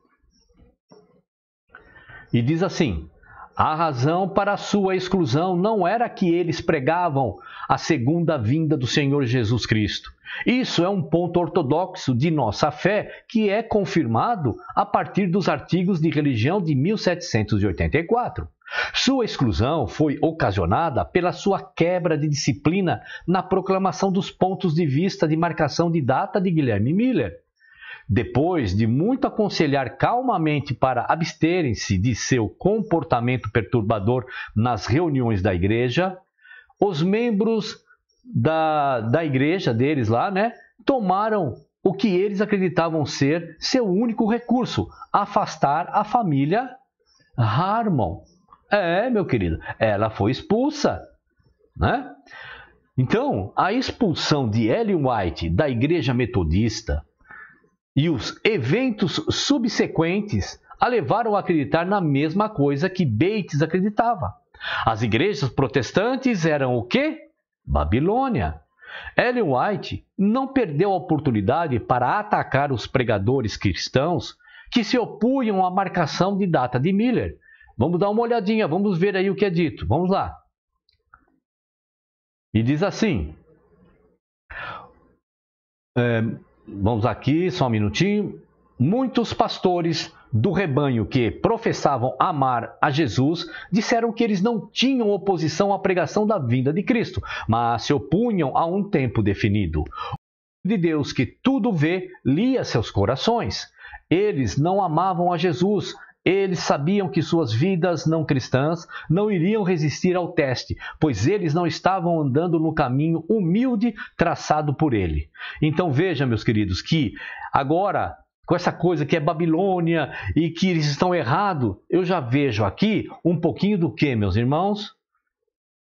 E diz assim: a razão para a sua exclusão não era que eles pregavam a segunda vinda do Senhor Jesus Cristo. Isso é um ponto ortodoxo de nossa fé que é confirmado a partir dos artigos de religião de 1784. Sua exclusão foi ocasionada pela sua quebra de disciplina na proclamação dos pontos de vista de marcação de data de Guilherme Miller depois de muito aconselhar calmamente para absterem-se de seu comportamento perturbador nas reuniões da igreja, os membros da, da igreja deles lá, né, tomaram o que eles acreditavam ser seu único recurso: afastar a família Harmon. É, meu querido, ela foi expulsa, né? Então, a expulsão de Ellen White da igreja metodista e os eventos subsequentes a levaram a acreditar na mesma coisa que Bates acreditava. As igrejas protestantes eram o quê? Babilônia. Ellen White não perdeu a oportunidade para atacar os pregadores cristãos que se opunham à marcação de data de Miller. Vamos dar uma olhadinha, vamos ver aí o que é dito. Vamos lá. E diz assim: é, vamos aqui, só um minutinho. Muitos pastores do rebanho que professavam amar a Jesus disseram que eles não tinham oposição à pregação da vinda de Cristo, mas se opunham a um tempo definido. O de Deus que tudo vê lia seus corações. Eles não amavam a Jesus, eles sabiam que suas vidas não cristãs não iriam resistir ao teste, pois eles não estavam andando no caminho humilde traçado por ele. Então veja, meus queridos, que agora com essa coisa que é Babilônia e que eles estão errados, eu já vejo aqui um pouquinho do que, meus irmãos?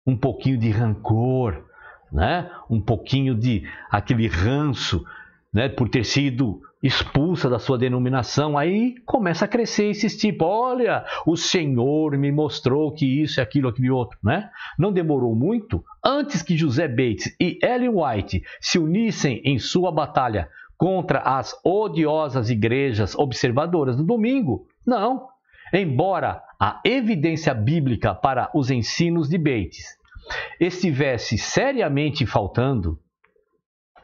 Um pouquinho de rancor, né? um pouquinho de aquele ranço né? por ter sido expulsa da sua denominação, aí começa a crescer esses tipos. Olha, o Senhor me mostrou que isso, aquilo, aquilo outro, né? Não demorou muito antes que José Bates e Ellen White se unissem em sua batalha contra as odiosas igrejas observadoras do domingo. Não. Embora a evidência bíblica para os ensinos de Bates estivesse seriamente faltando,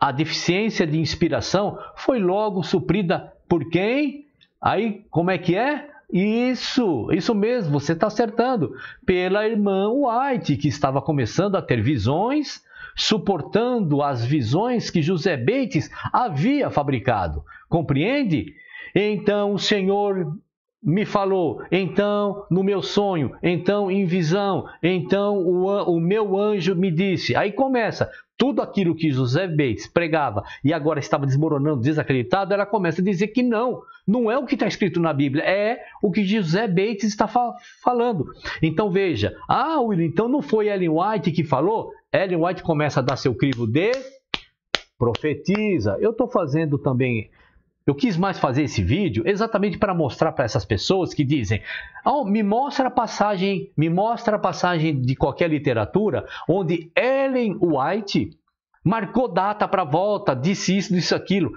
a deficiência de inspiração foi logo suprida por quem? Aí, como é que é? Isso, isso mesmo, você está acertando. Pela irmã White, que estava começando a ter visões, suportando as visões que José Bates havia fabricado. Compreende? Então o Senhor me falou, então no meu sonho, então em visão, então o, o meu anjo me disse. Aí começa, tudo aquilo que José Beis pregava e agora estava desmoronando, desacreditado, ela começa a dizer que não, não é o que está escrito na Bíblia, é o que José Bates está falando. Então veja, ah, William, então não foi Ellen White que falou? Ellen White começa a dar seu crivo de profetiza. Eu estou fazendo também eu quis mais fazer esse vídeo exatamente para mostrar para essas pessoas que dizem: oh, me mostra a passagem, me mostra a passagem de qualquer literatura onde Ellen White marcou data para volta, disse isso, disse aquilo.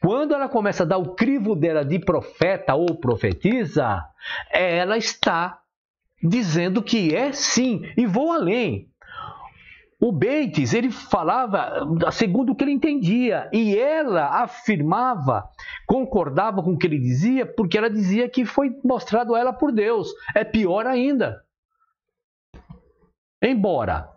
Quando ela começa a dar o crivo dela de profeta ou profetiza, ela está dizendo que é sim. E vou além. O Bates, ele falava segundo o que ele entendia, e ela afirmava, concordava com o que ele dizia, porque ela dizia que foi mostrado a ela por Deus. É pior ainda. Embora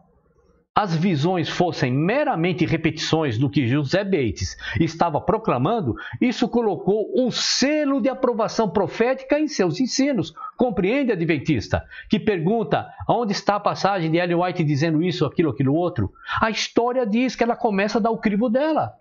as visões fossem meramente repetições do que José Bates estava proclamando, isso colocou um selo de aprovação profética em seus ensinos. Compreende, Adventista, que pergunta onde está a passagem de Ellen White dizendo isso, aquilo, aquilo outro? A história diz que ela começa a dar o crivo dela.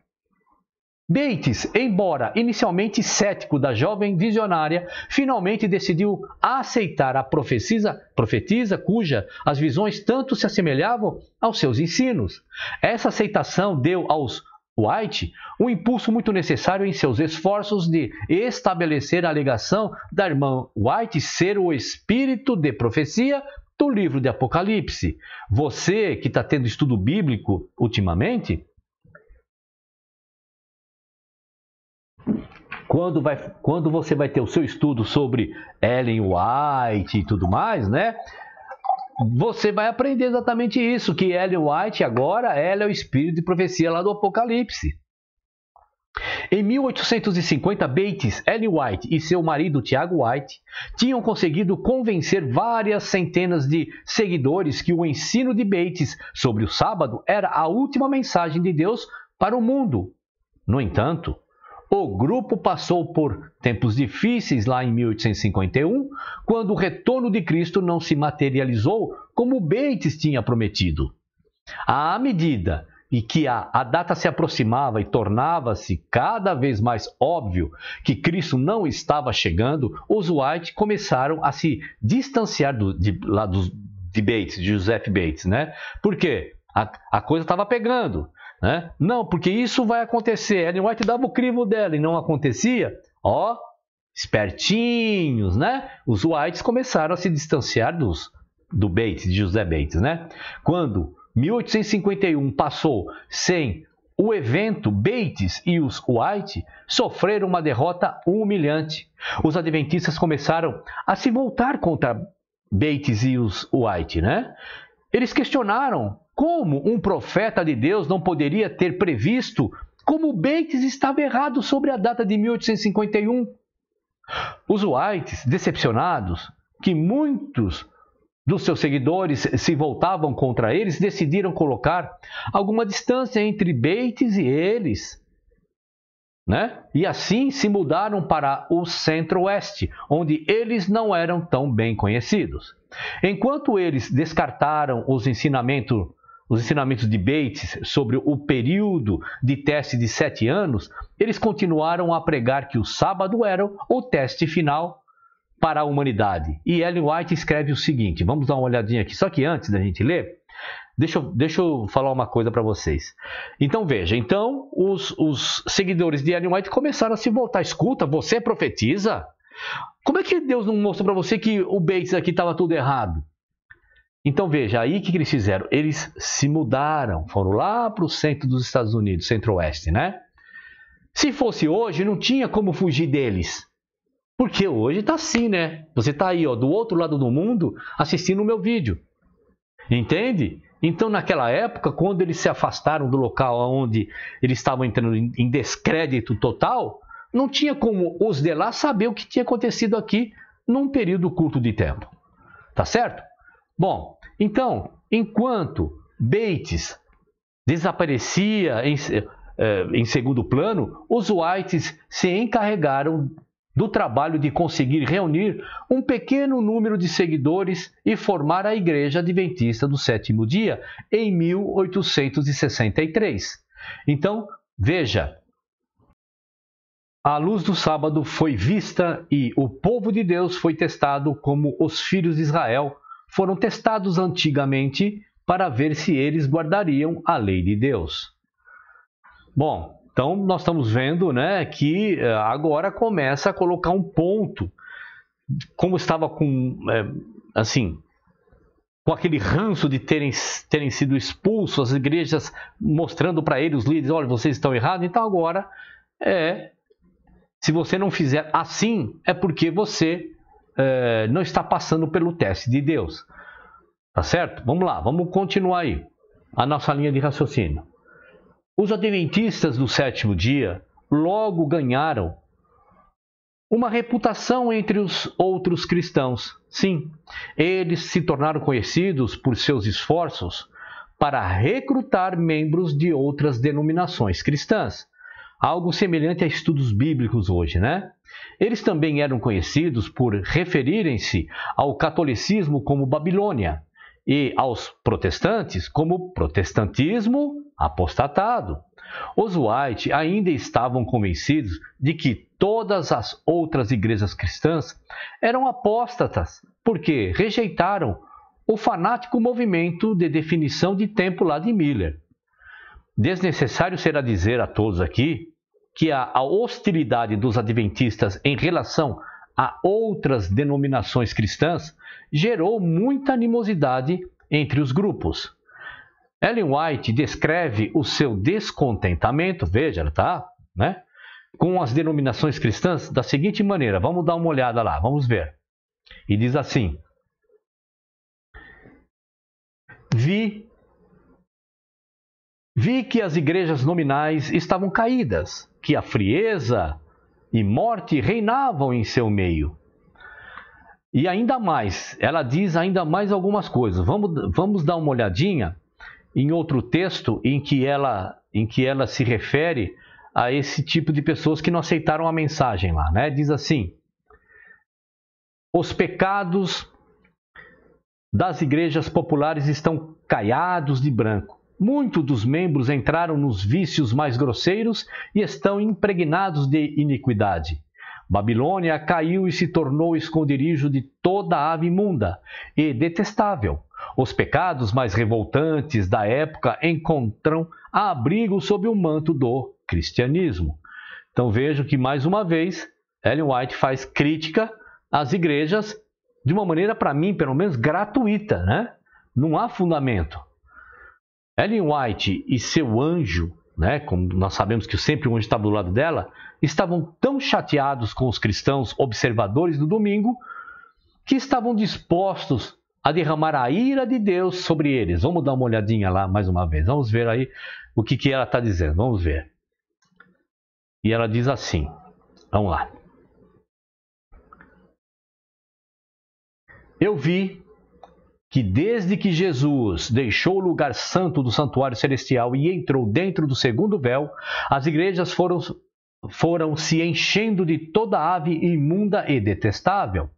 Bates, embora inicialmente cético da jovem visionária, finalmente decidiu aceitar a profetisa, profetisa cuja as visões tanto se assemelhavam aos seus ensinos. Essa aceitação deu aos White um impulso muito necessário em seus esforços de estabelecer a alegação da irmã White ser o espírito de profecia do livro de Apocalipse. Você que está tendo estudo bíblico ultimamente, quando, vai, quando você vai ter o seu estudo sobre Ellen White e tudo mais, né? Você vai aprender exatamente isso, que Ellen White agora ela é o espírito de profecia lá do Apocalipse. Em 1850, Bates, Ellen White e seu marido Tiago White tinham conseguido convencer várias centenas de seguidores que o ensino de Bates sobre o sábado era a última mensagem de Deus para o mundo. No entanto, o grupo passou por tempos difíceis lá em 1851, quando o retorno de Cristo não se materializou como Bates tinha prometido. À medida e que a, a data se aproximava e tornava-se cada vez mais óbvio que Cristo não estava chegando, os White começaram a se distanciar do, de, lá dos, de Bates, de Joseph Bates, né? Porque A, a coisa estava pegando. Né? Não, porque isso vai acontecer. Ellen White dava o crivo dela e não acontecia. Ó, espertinhos, né? Os Whites começaram a se distanciar dos, do Bates, de José Bates, né? Quando 1851 passou sem o evento, Bates e os White sofreram uma derrota humilhante. Os adventistas começaram a se voltar contra Bates e os White, né? Eles questionaram como um profeta de Deus não poderia ter previsto como Bates estava errado sobre a data de 1851? Os Whites, decepcionados, que muitos dos seus seguidores se voltavam contra eles, decidiram colocar alguma distância entre Bates e eles. Né? E assim se mudaram para o centro-oeste, onde eles não eram tão bem conhecidos. Enquanto eles descartaram os ensinamentos os ensinamentos de Bates sobre o período de teste de sete anos, eles continuaram a pregar que o sábado era o teste final para a humanidade. E Ellen White escreve o seguinte: vamos dar uma olhadinha aqui, só que antes da gente ler. Deixa eu, deixa eu falar uma coisa para vocês. Então veja, então os, os seguidores de Ellen White começaram a se voltar. Escuta, você profetiza? Como é que Deus não mostrou para você que o Bates aqui estava tudo errado? Então veja, aí o que, que eles fizeram? Eles se mudaram, foram lá para o centro dos Estados Unidos, centro-oeste, né? Se fosse hoje, não tinha como fugir deles. Porque hoje está assim, né? Você está aí, ó, do outro lado do mundo, assistindo o meu vídeo. Entende? Então, naquela época, quando eles se afastaram do local onde eles estavam entrando em descrédito total, não tinha como os de lá saber o que tinha acontecido aqui num período curto de tempo. Tá certo? Bom, então, enquanto Bates desaparecia em, eh, em segundo plano, os Whites se encarregaram do trabalho de conseguir reunir um pequeno número de seguidores e formar a Igreja Adventista do Sétimo Dia em 1863. Então, veja, a luz do sábado foi vista e o povo de Deus foi testado como os filhos de Israel foram testados antigamente para ver se eles guardariam a lei de Deus. Bom, então nós estamos vendo né, que eh, agora começa a colocar um ponto, como estava com, é, assim, com aquele ranço de terem, terem sido expulsos, as igrejas mostrando para eles, os líderes, olha, vocês estão errados, então agora é, se você não fizer assim, é porque você é, não está passando pelo teste de Deus. Tá certo? Vamos lá, vamos continuar aí a nossa linha de raciocínio. Os adventistas do sétimo dia logo ganharam uma reputação entre os outros cristãos. Sim, eles se tornaram conhecidos por seus esforços para recrutar membros de outras denominações cristãs algo semelhante a estudos bíblicos hoje, né? Eles também eram conhecidos por referirem-se ao catolicismo como Babilônia e aos protestantes como protestantismo apostatado. Os White ainda estavam convencidos de que todas as outras igrejas cristãs eram apóstatas, porque rejeitaram o fanático movimento de definição de tempo lá de Miller. Desnecessário será dizer a todos aqui que a hostilidade dos adventistas em relação a outras denominações cristãs gerou muita animosidade entre os grupos. Ellen White descreve o seu descontentamento, veja, tá, né, com as denominações cristãs da seguinte maneira. Vamos dar uma olhada lá, vamos ver. E diz assim: Vi Vi que as igrejas nominais estavam caídas, que a frieza e morte reinavam em seu meio. E ainda mais, ela diz ainda mais algumas coisas. Vamos, vamos dar uma olhadinha em outro texto em que ela, em que ela se refere a esse tipo de pessoas que não aceitaram a mensagem lá, né? Diz assim: Os pecados das igrejas populares estão caiados de branco Muitos dos membros entraram nos vícios mais grosseiros e estão impregnados de iniquidade. Babilônia caiu e se tornou esconderijo de toda ave imunda e detestável. Os pecados mais revoltantes da época encontram abrigo sob o manto do cristianismo. Então vejo que mais uma vez Ellen White faz crítica às igrejas de uma maneira para mim, pelo menos gratuita, né? Não há fundamento. Ellen White e seu anjo, né, como nós sabemos que sempre um anjo estava do lado dela, estavam tão chateados com os cristãos observadores do domingo que estavam dispostos a derramar a ira de Deus sobre eles. Vamos dar uma olhadinha lá mais uma vez. Vamos ver aí o que, que ela está dizendo. Vamos ver. E ela diz assim: Vamos lá. Eu vi que desde que Jesus deixou o lugar santo do santuário celestial e entrou dentro do segundo véu, as igrejas foram, foram se enchendo de toda ave imunda e detestável.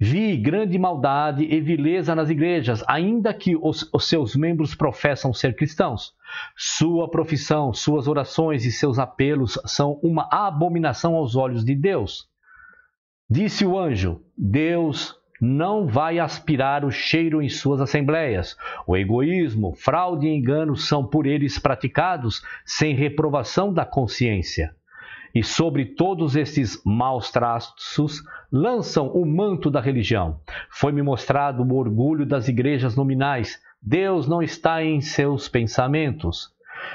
Vi grande maldade e vileza nas igrejas, ainda que os, os seus membros professam ser cristãos. Sua profissão, suas orações e seus apelos são uma abominação aos olhos de Deus. Disse o anjo: Deus não vai aspirar o cheiro em suas assembleias. O egoísmo, fraude e engano são por eles praticados sem reprovação da consciência. E sobre todos estes maus traços lançam o manto da religião. Foi-me mostrado o orgulho das igrejas nominais. Deus não está em seus pensamentos.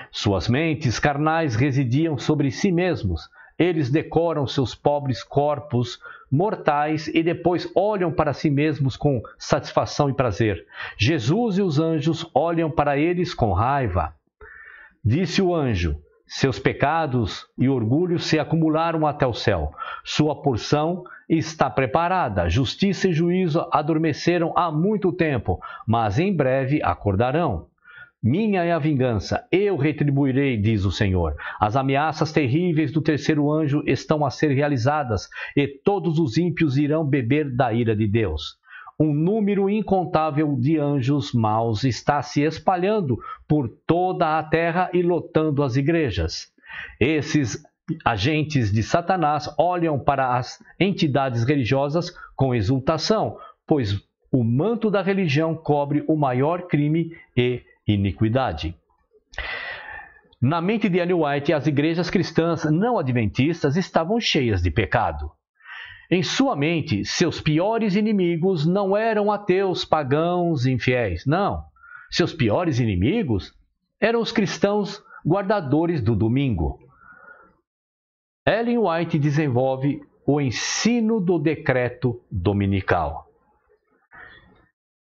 Suas mentes carnais residiam sobre si mesmos. Eles decoram seus pobres corpos mortais e depois olham para si mesmos com satisfação e prazer. Jesus e os anjos olham para eles com raiva. Disse o anjo: Seus pecados e orgulho se acumularam até o céu. Sua porção está preparada. Justiça e juízo adormeceram há muito tempo, mas em breve acordarão. Minha é a vingança, eu retribuirei, diz o Senhor. As ameaças terríveis do terceiro anjo estão a ser realizadas, e todos os ímpios irão beber da ira de Deus. Um número incontável de anjos maus está se espalhando por toda a terra e lotando as igrejas. Esses agentes de Satanás olham para as entidades religiosas com exultação, pois o manto da religião cobre o maior crime e iniquidade. Na mente de Ellen White, as igrejas cristãs não adventistas estavam cheias de pecado. Em sua mente, seus piores inimigos não eram ateus, pagãos, infiéis. Não. Seus piores inimigos eram os cristãos guardadores do domingo. Ellen White desenvolve o ensino do decreto dominical.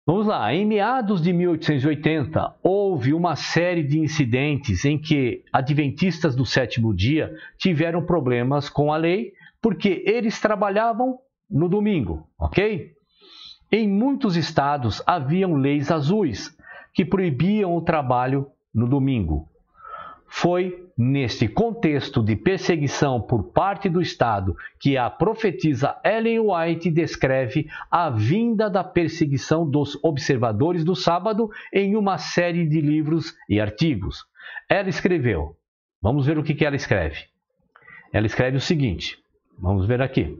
Vamos lá, em meados de 1880, houve uma série de incidentes em que adventistas do sétimo dia tiveram problemas com a lei, porque eles trabalhavam no domingo, ok? Em muitos estados haviam leis azuis que proibiam o trabalho no domingo. Foi Neste contexto de perseguição por parte do Estado, que a profetisa Ellen White descreve a vinda da perseguição dos observadores do sábado em uma série de livros e artigos. Ela escreveu, vamos ver o que ela escreve. Ela escreve o seguinte, vamos ver aqui.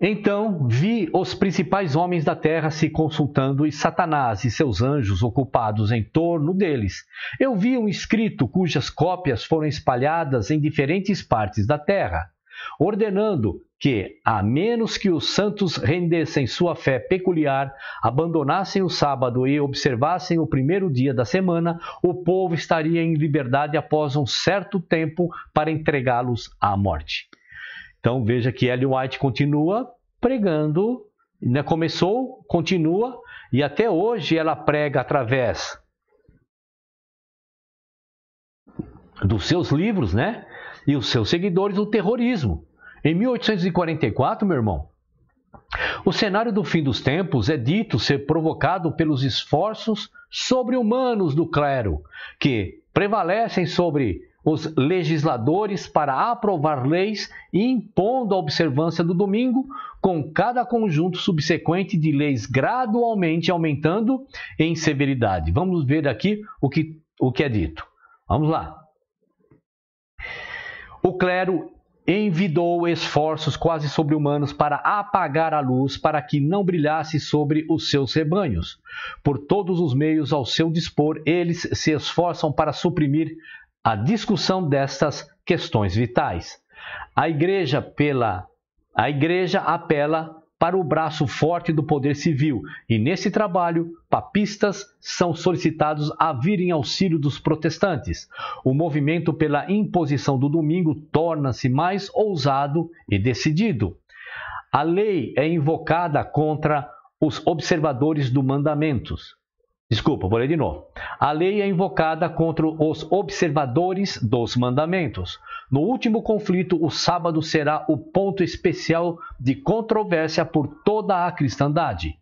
Então vi os principais homens da terra se consultando e Satanás e seus anjos ocupados em torno deles. Eu vi um escrito cujas cópias foram espalhadas em diferentes partes da terra, ordenando que, a menos que os santos rendessem sua fé peculiar, abandonassem o sábado e observassem o primeiro dia da semana, o povo estaria em liberdade após um certo tempo para entregá-los à morte. Então veja que Ellen White continua pregando, né? começou, continua e até hoje ela prega através dos seus livros, né? E os seus seguidores o terrorismo. Em 1844, meu irmão, o cenário do fim dos tempos é dito ser provocado pelos esforços sobre-humanos do clero, que prevalecem sobre os legisladores para aprovar leis impondo a observância do domingo, com cada conjunto subsequente de leis gradualmente aumentando em severidade. Vamos ver aqui o que, o que é dito. Vamos lá. O clero envidou esforços quase sobre-humanos para apagar a luz para que não brilhasse sobre os seus rebanhos. Por todos os meios ao seu dispor, eles se esforçam para suprimir a discussão destas questões vitais. A igreja pela a igreja apela para o braço forte do poder civil, e nesse trabalho, papistas são solicitados a vir em auxílio dos protestantes. O movimento pela imposição do domingo torna-se mais ousado e decidido. A lei é invocada contra os observadores do mandamentos. Desculpa, vou ler de novo. A lei é invocada contra os observadores dos mandamentos. No último conflito, o sábado será o ponto especial de controvérsia por toda a cristandade.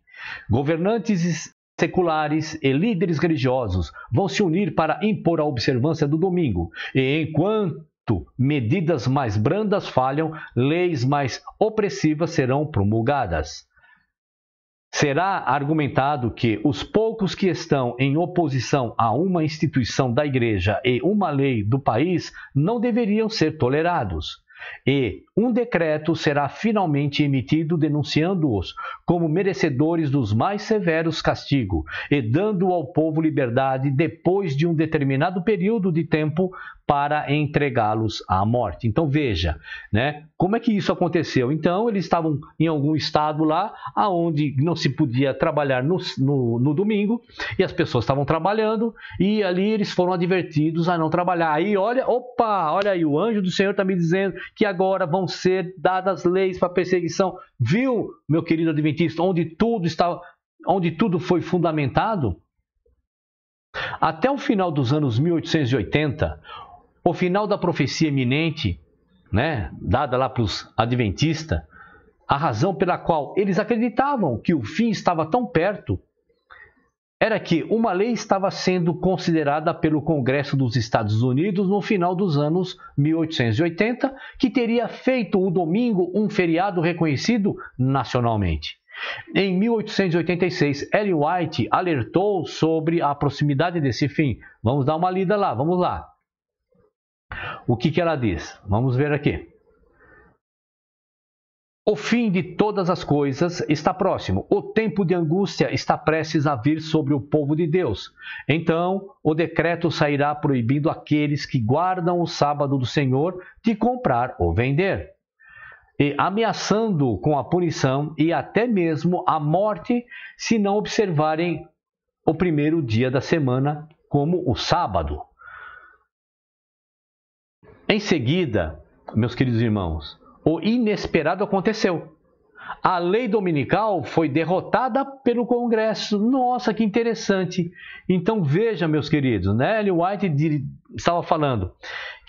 Governantes seculares e líderes religiosos vão se unir para impor a observância do domingo, e enquanto medidas mais brandas falham, leis mais opressivas serão promulgadas será argumentado que os poucos que estão em oposição a uma instituição da Igreja e uma lei do país não deveriam ser tolerados. E um decreto será finalmente emitido denunciando-os como merecedores dos mais severos castigos e dando ao povo liberdade depois de um determinado período de tempo para entregá-los à morte. Então veja, né? Como é que isso aconteceu? Então eles estavam em algum estado lá, aonde não se podia trabalhar no, no, no domingo e as pessoas estavam trabalhando e ali eles foram advertidos a não trabalhar. Aí olha, opa, olha aí o anjo do Senhor está me dizendo que agora vão ser dadas leis para perseguição. Viu, meu querido adventista, onde tudo estava, onde tudo foi fundamentado? Até o final dos anos 1880, o final da profecia iminente, né, dada lá para os adventistas, a razão pela qual eles acreditavam que o fim estava tão perto era que uma lei estava sendo considerada pelo Congresso dos Estados Unidos no final dos anos 1880, que teria feito o domingo um feriado reconhecido nacionalmente. Em 1886, Ellen White alertou sobre a proximidade desse fim. Vamos dar uma lida lá, vamos lá. O que, que ela diz? Vamos ver aqui. O fim de todas as coisas está próximo. O tempo de angústia está prestes a vir sobre o povo de Deus. Então, o decreto sairá proibindo aqueles que guardam o sábado do Senhor de comprar ou vender, e ameaçando com a punição e até mesmo a morte se não observarem o primeiro dia da semana como o sábado. Em seguida, meus queridos irmãos, o inesperado aconteceu. A lei dominical foi derrotada pelo Congresso. Nossa, que interessante. Então veja, meus queridos, né? Ellie White estava falando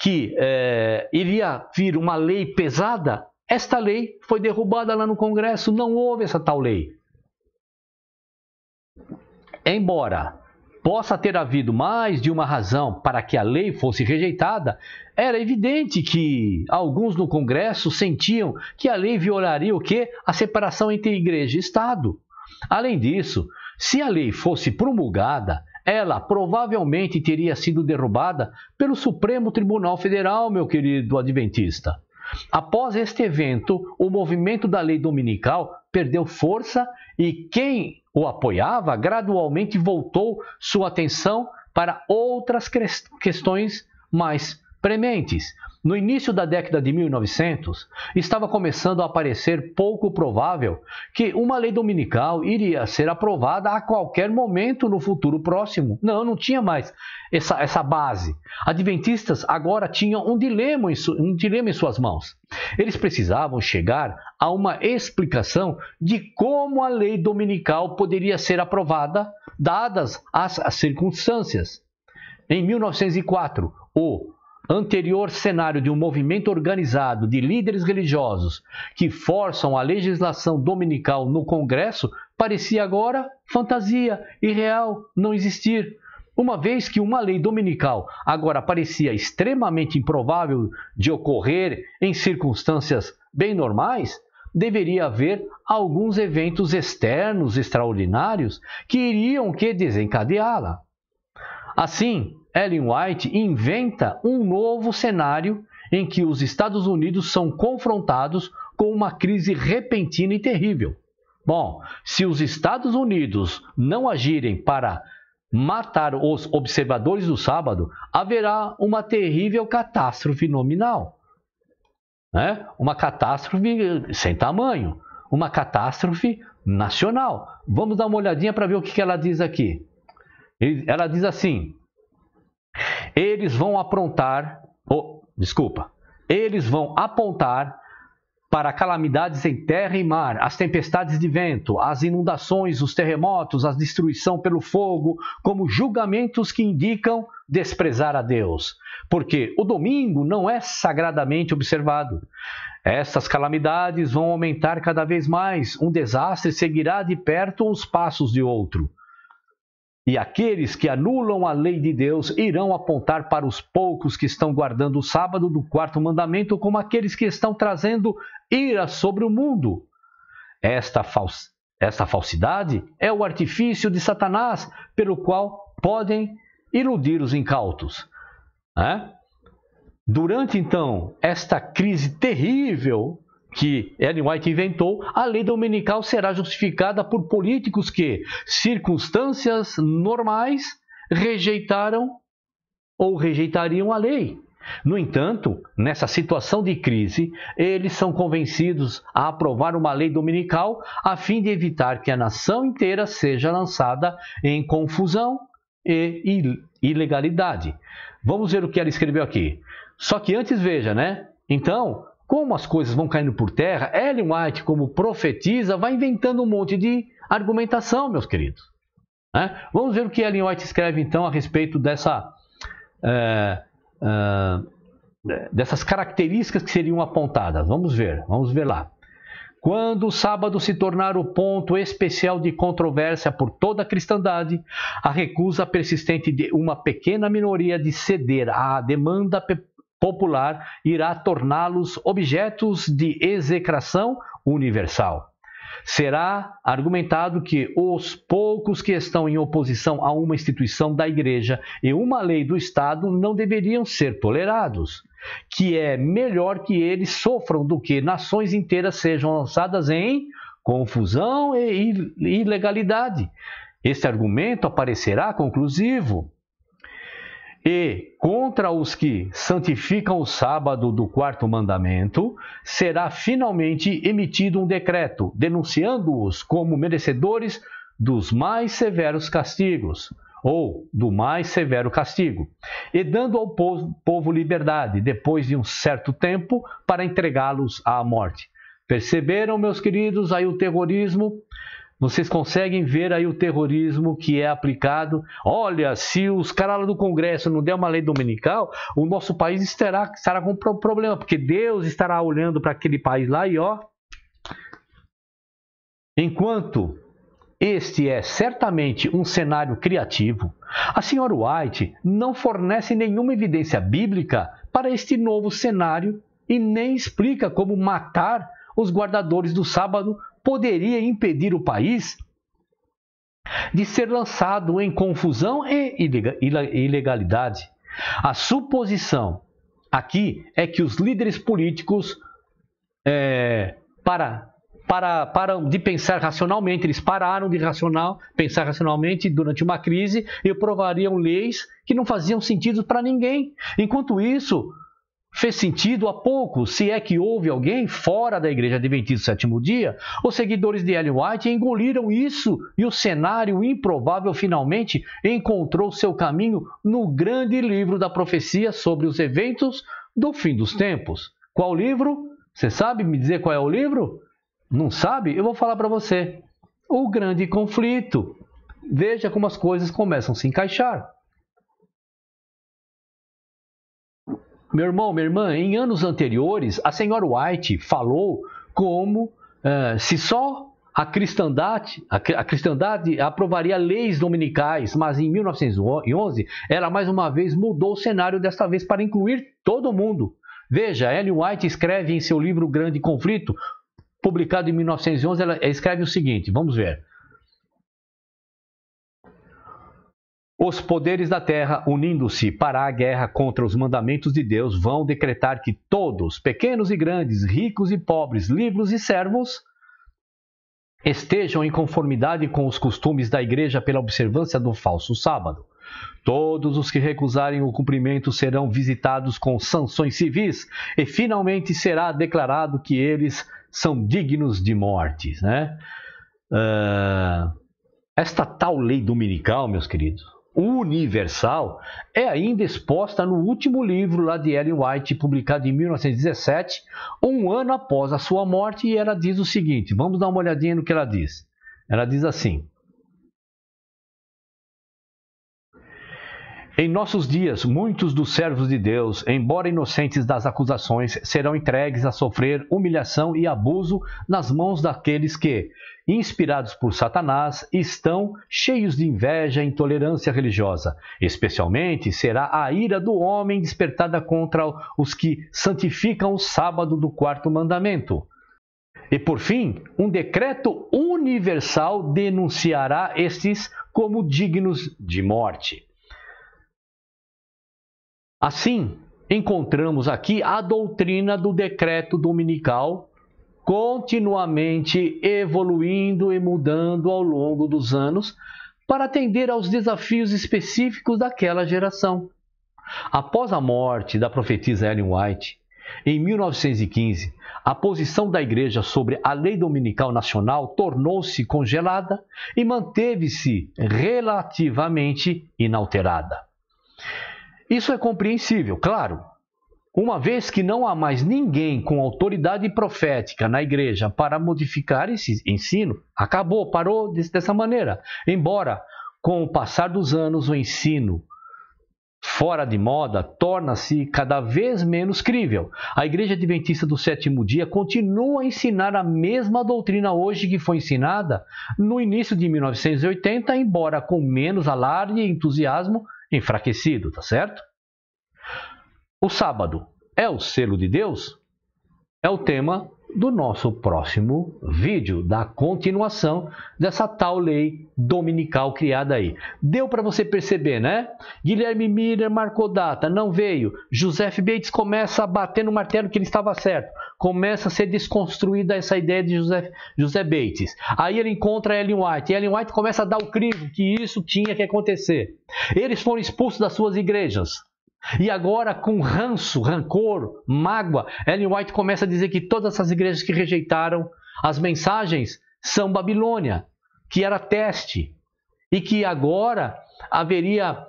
que é, iria vir uma lei pesada. Esta lei foi derrubada lá no Congresso. Não houve essa tal lei. Embora possa ter havido mais de uma razão para que a lei fosse rejeitada, era evidente que alguns no Congresso sentiam que a lei violaria o que? A separação entre igreja e Estado. Além disso, se a lei fosse promulgada, ela provavelmente teria sido derrubada pelo Supremo Tribunal Federal, meu querido adventista. Após este evento, o movimento da lei dominical perdeu força e quem o apoiava, gradualmente voltou sua atenção para outras questões mais prementes. No início da década de 1900, estava começando a aparecer pouco provável que uma lei dominical iria ser aprovada a qualquer momento no futuro próximo. Não, não tinha mais essa, essa base. Adventistas agora tinham um dilema, um dilema em suas mãos. Eles precisavam chegar a uma explicação de como a lei dominical poderia ser aprovada, dadas as circunstâncias. Em 1904, o anterior cenário de um movimento organizado de líderes religiosos que forçam a legislação dominical no Congresso parecia agora fantasia, irreal, não existir. Uma vez que uma lei dominical agora parecia extremamente improvável de ocorrer em circunstâncias bem normais, deveria haver alguns eventos externos extraordinários que iriam que desencadeá-la. Assim, Ellen White inventa um novo cenário em que os Estados Unidos são confrontados com uma crise repentina e terrível. Bom, se os Estados Unidos não agirem para matar os observadores do sábado, haverá uma terrível catástrofe nominal. Né? Uma catástrofe sem tamanho, uma catástrofe nacional. Vamos dar uma olhadinha para ver o que ela diz aqui. Ela diz assim: Eles vão aprontar, oh, desculpa, eles vão apontar para calamidades em terra e mar, as tempestades de vento, as inundações, os terremotos, a destruição pelo fogo, como julgamentos que indicam desprezar a Deus. Porque o domingo não é sagradamente observado. Essas calamidades vão aumentar cada vez mais, um desastre seguirá de perto os passos de outro. E aqueles que anulam a lei de Deus irão apontar para os poucos que estão guardando o sábado do quarto mandamento como aqueles que estão trazendo ira sobre o mundo. Esta, Esta falsidade é o artifício de Satanás pelo qual podem iludir os incautos. Durante então esta crise terrível que Ellen White inventou, a lei dominical será justificada por políticos que circunstâncias normais rejeitaram ou rejeitariam a lei. No entanto, nessa situação de crise, eles são convencidos a aprovar uma lei dominical a fim de evitar que a nação inteira seja lançada em confusão e ilegalidade. Vamos ver o que ela escreveu aqui. Só que antes veja, né? Então, como as coisas vão caindo por terra, Ellen White, como profetiza, vai inventando um monte de argumentação, meus queridos. Né? Vamos ver o que Ellen White escreve então a respeito dessa, é, é, dessas características que seriam apontadas. Vamos ver, vamos ver lá. Quando o sábado se tornar o ponto especial de controvérsia por toda a cristandade, a recusa persistente de uma pequena minoria de ceder à demanda popular irá torná-los objetos de execração universal. Será argumentado que os poucos que estão em oposição a uma instituição da Igreja e uma lei do Estado não deveriam ser tolerados, que é melhor que eles sofram do que nações inteiras sejam lançadas em confusão e ilegalidade. Este argumento aparecerá conclusivo e contra os que santificam o sábado do quarto mandamento, será finalmente emitido um decreto, denunciando-os como merecedores dos mais severos castigos, ou do mais severo castigo, e dando ao povo liberdade, depois de um certo tempo, para entregá-los à morte. Perceberam, meus queridos, aí o terrorismo vocês conseguem ver aí o terrorismo que é aplicado. Olha, se os caras lá do Congresso não der uma lei dominical, o nosso país estará, estará com problema, porque Deus estará olhando para aquele país lá e ó. Enquanto este é certamente um cenário criativo, a senhora White não fornece nenhuma evidência bíblica para este novo cenário e nem explica como matar os guardadores do sábado poderia impedir o país de ser lançado em confusão e ilegalidade. A suposição aqui é que os líderes políticos, é, para, para, para de pensar racionalmente, eles pararam de racional, pensar racionalmente durante uma crise e aprovariam leis que não faziam sentido para ninguém. Enquanto isso, fez sentido há pouco, se é que houve alguém fora da Igreja Adventista do Sétimo Dia, os seguidores de Ellen White engoliram isso e o cenário improvável finalmente encontrou seu caminho no grande livro da profecia sobre os eventos do fim dos tempos. Qual livro? Você sabe me dizer qual é o livro? Não sabe? Eu vou falar para você. O Grande Conflito. Veja como as coisas começam a se encaixar. Meu irmão, minha irmã, em anos anteriores, a senhora White falou como uh, se só a cristandade, a, a cristandade aprovaria leis dominicais, mas em 1911 ela mais uma vez mudou o cenário, desta vez para incluir todo mundo. Veja, Ellen White escreve em seu livro Grande Conflito, publicado em 1911, ela escreve o seguinte: vamos ver. Os poderes da terra, unindo-se para a guerra contra os mandamentos de Deus, vão decretar que todos, pequenos e grandes, ricos e pobres, livros e servos, estejam em conformidade com os costumes da igreja pela observância do falso sábado. Todos os que recusarem o cumprimento serão visitados com sanções civis e finalmente será declarado que eles são dignos de morte. Né? Uh, esta tal lei dominical, meus queridos, universal é ainda exposta no último livro lá de Ellen White, publicado em 1917, um ano após a sua morte, e ela diz o seguinte: vamos dar uma olhadinha no que ela diz. Ela diz assim: Em nossos dias, muitos dos servos de Deus, embora inocentes das acusações, serão entregues a sofrer humilhação e abuso nas mãos daqueles que, inspirados por Satanás, estão cheios de inveja e intolerância religiosa. Especialmente será a ira do homem despertada contra os que santificam o sábado do quarto mandamento. E por fim, um decreto universal denunciará estes como dignos de morte. Assim, encontramos aqui a doutrina do decreto dominical continuamente evoluindo e mudando ao longo dos anos para atender aos desafios específicos daquela geração. Após a morte da profetisa Ellen White, em 1915, a posição da Igreja sobre a lei dominical nacional tornou-se congelada e manteve-se relativamente inalterada. Isso é compreensível, claro. Uma vez que não há mais ninguém com autoridade profética na igreja para modificar esse ensino, acabou, parou dessa maneira. Embora, com o passar dos anos, o ensino fora de moda torna-se cada vez menos crível. A Igreja Adventista do Sétimo Dia continua a ensinar a mesma doutrina hoje que foi ensinada no início de 1980, embora com menos alarde e entusiasmo enfraquecido, tá certo? O sábado é o selo de Deus? É o tema do nosso próximo vídeo, da continuação dessa tal lei dominical criada aí. Deu para você perceber, né? Guilherme Miller marcou data, não veio. José Bates começa a bater no martelo que ele estava certo. Começa a ser desconstruída essa ideia de José, José Bates. Aí ele encontra Ellen White e Ellen White começa a dar o crivo que isso tinha que acontecer. Eles foram expulsos das suas igrejas. E agora, com ranço, rancor, mágoa, Ellen White começa a dizer que todas essas igrejas que rejeitaram as mensagens são Babilônia, que era teste, e que agora haveria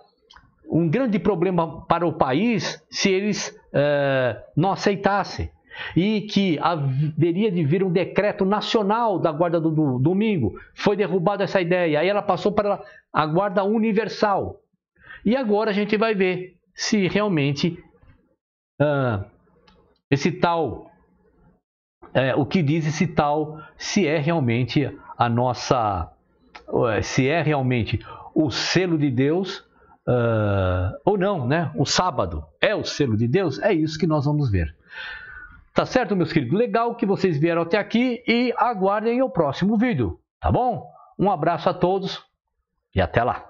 um grande problema para o país se eles eh, não aceitassem. E que haveria de vir um decreto nacional da Guarda do Domingo. Foi derrubada essa ideia. Aí ela passou para a Guarda Universal. E agora a gente vai ver se realmente uh, esse tal, uh, o que diz esse tal, se é realmente a nossa, uh, se é realmente o selo de Deus ah, ou não, né? O sábado é o selo de Deus? É isso que nós vamos ver. Tá certo, meus queridos? Legal que vocês vieram até aqui e aguardem o próximo vídeo, tá bom? Um abraço a todos e até lá!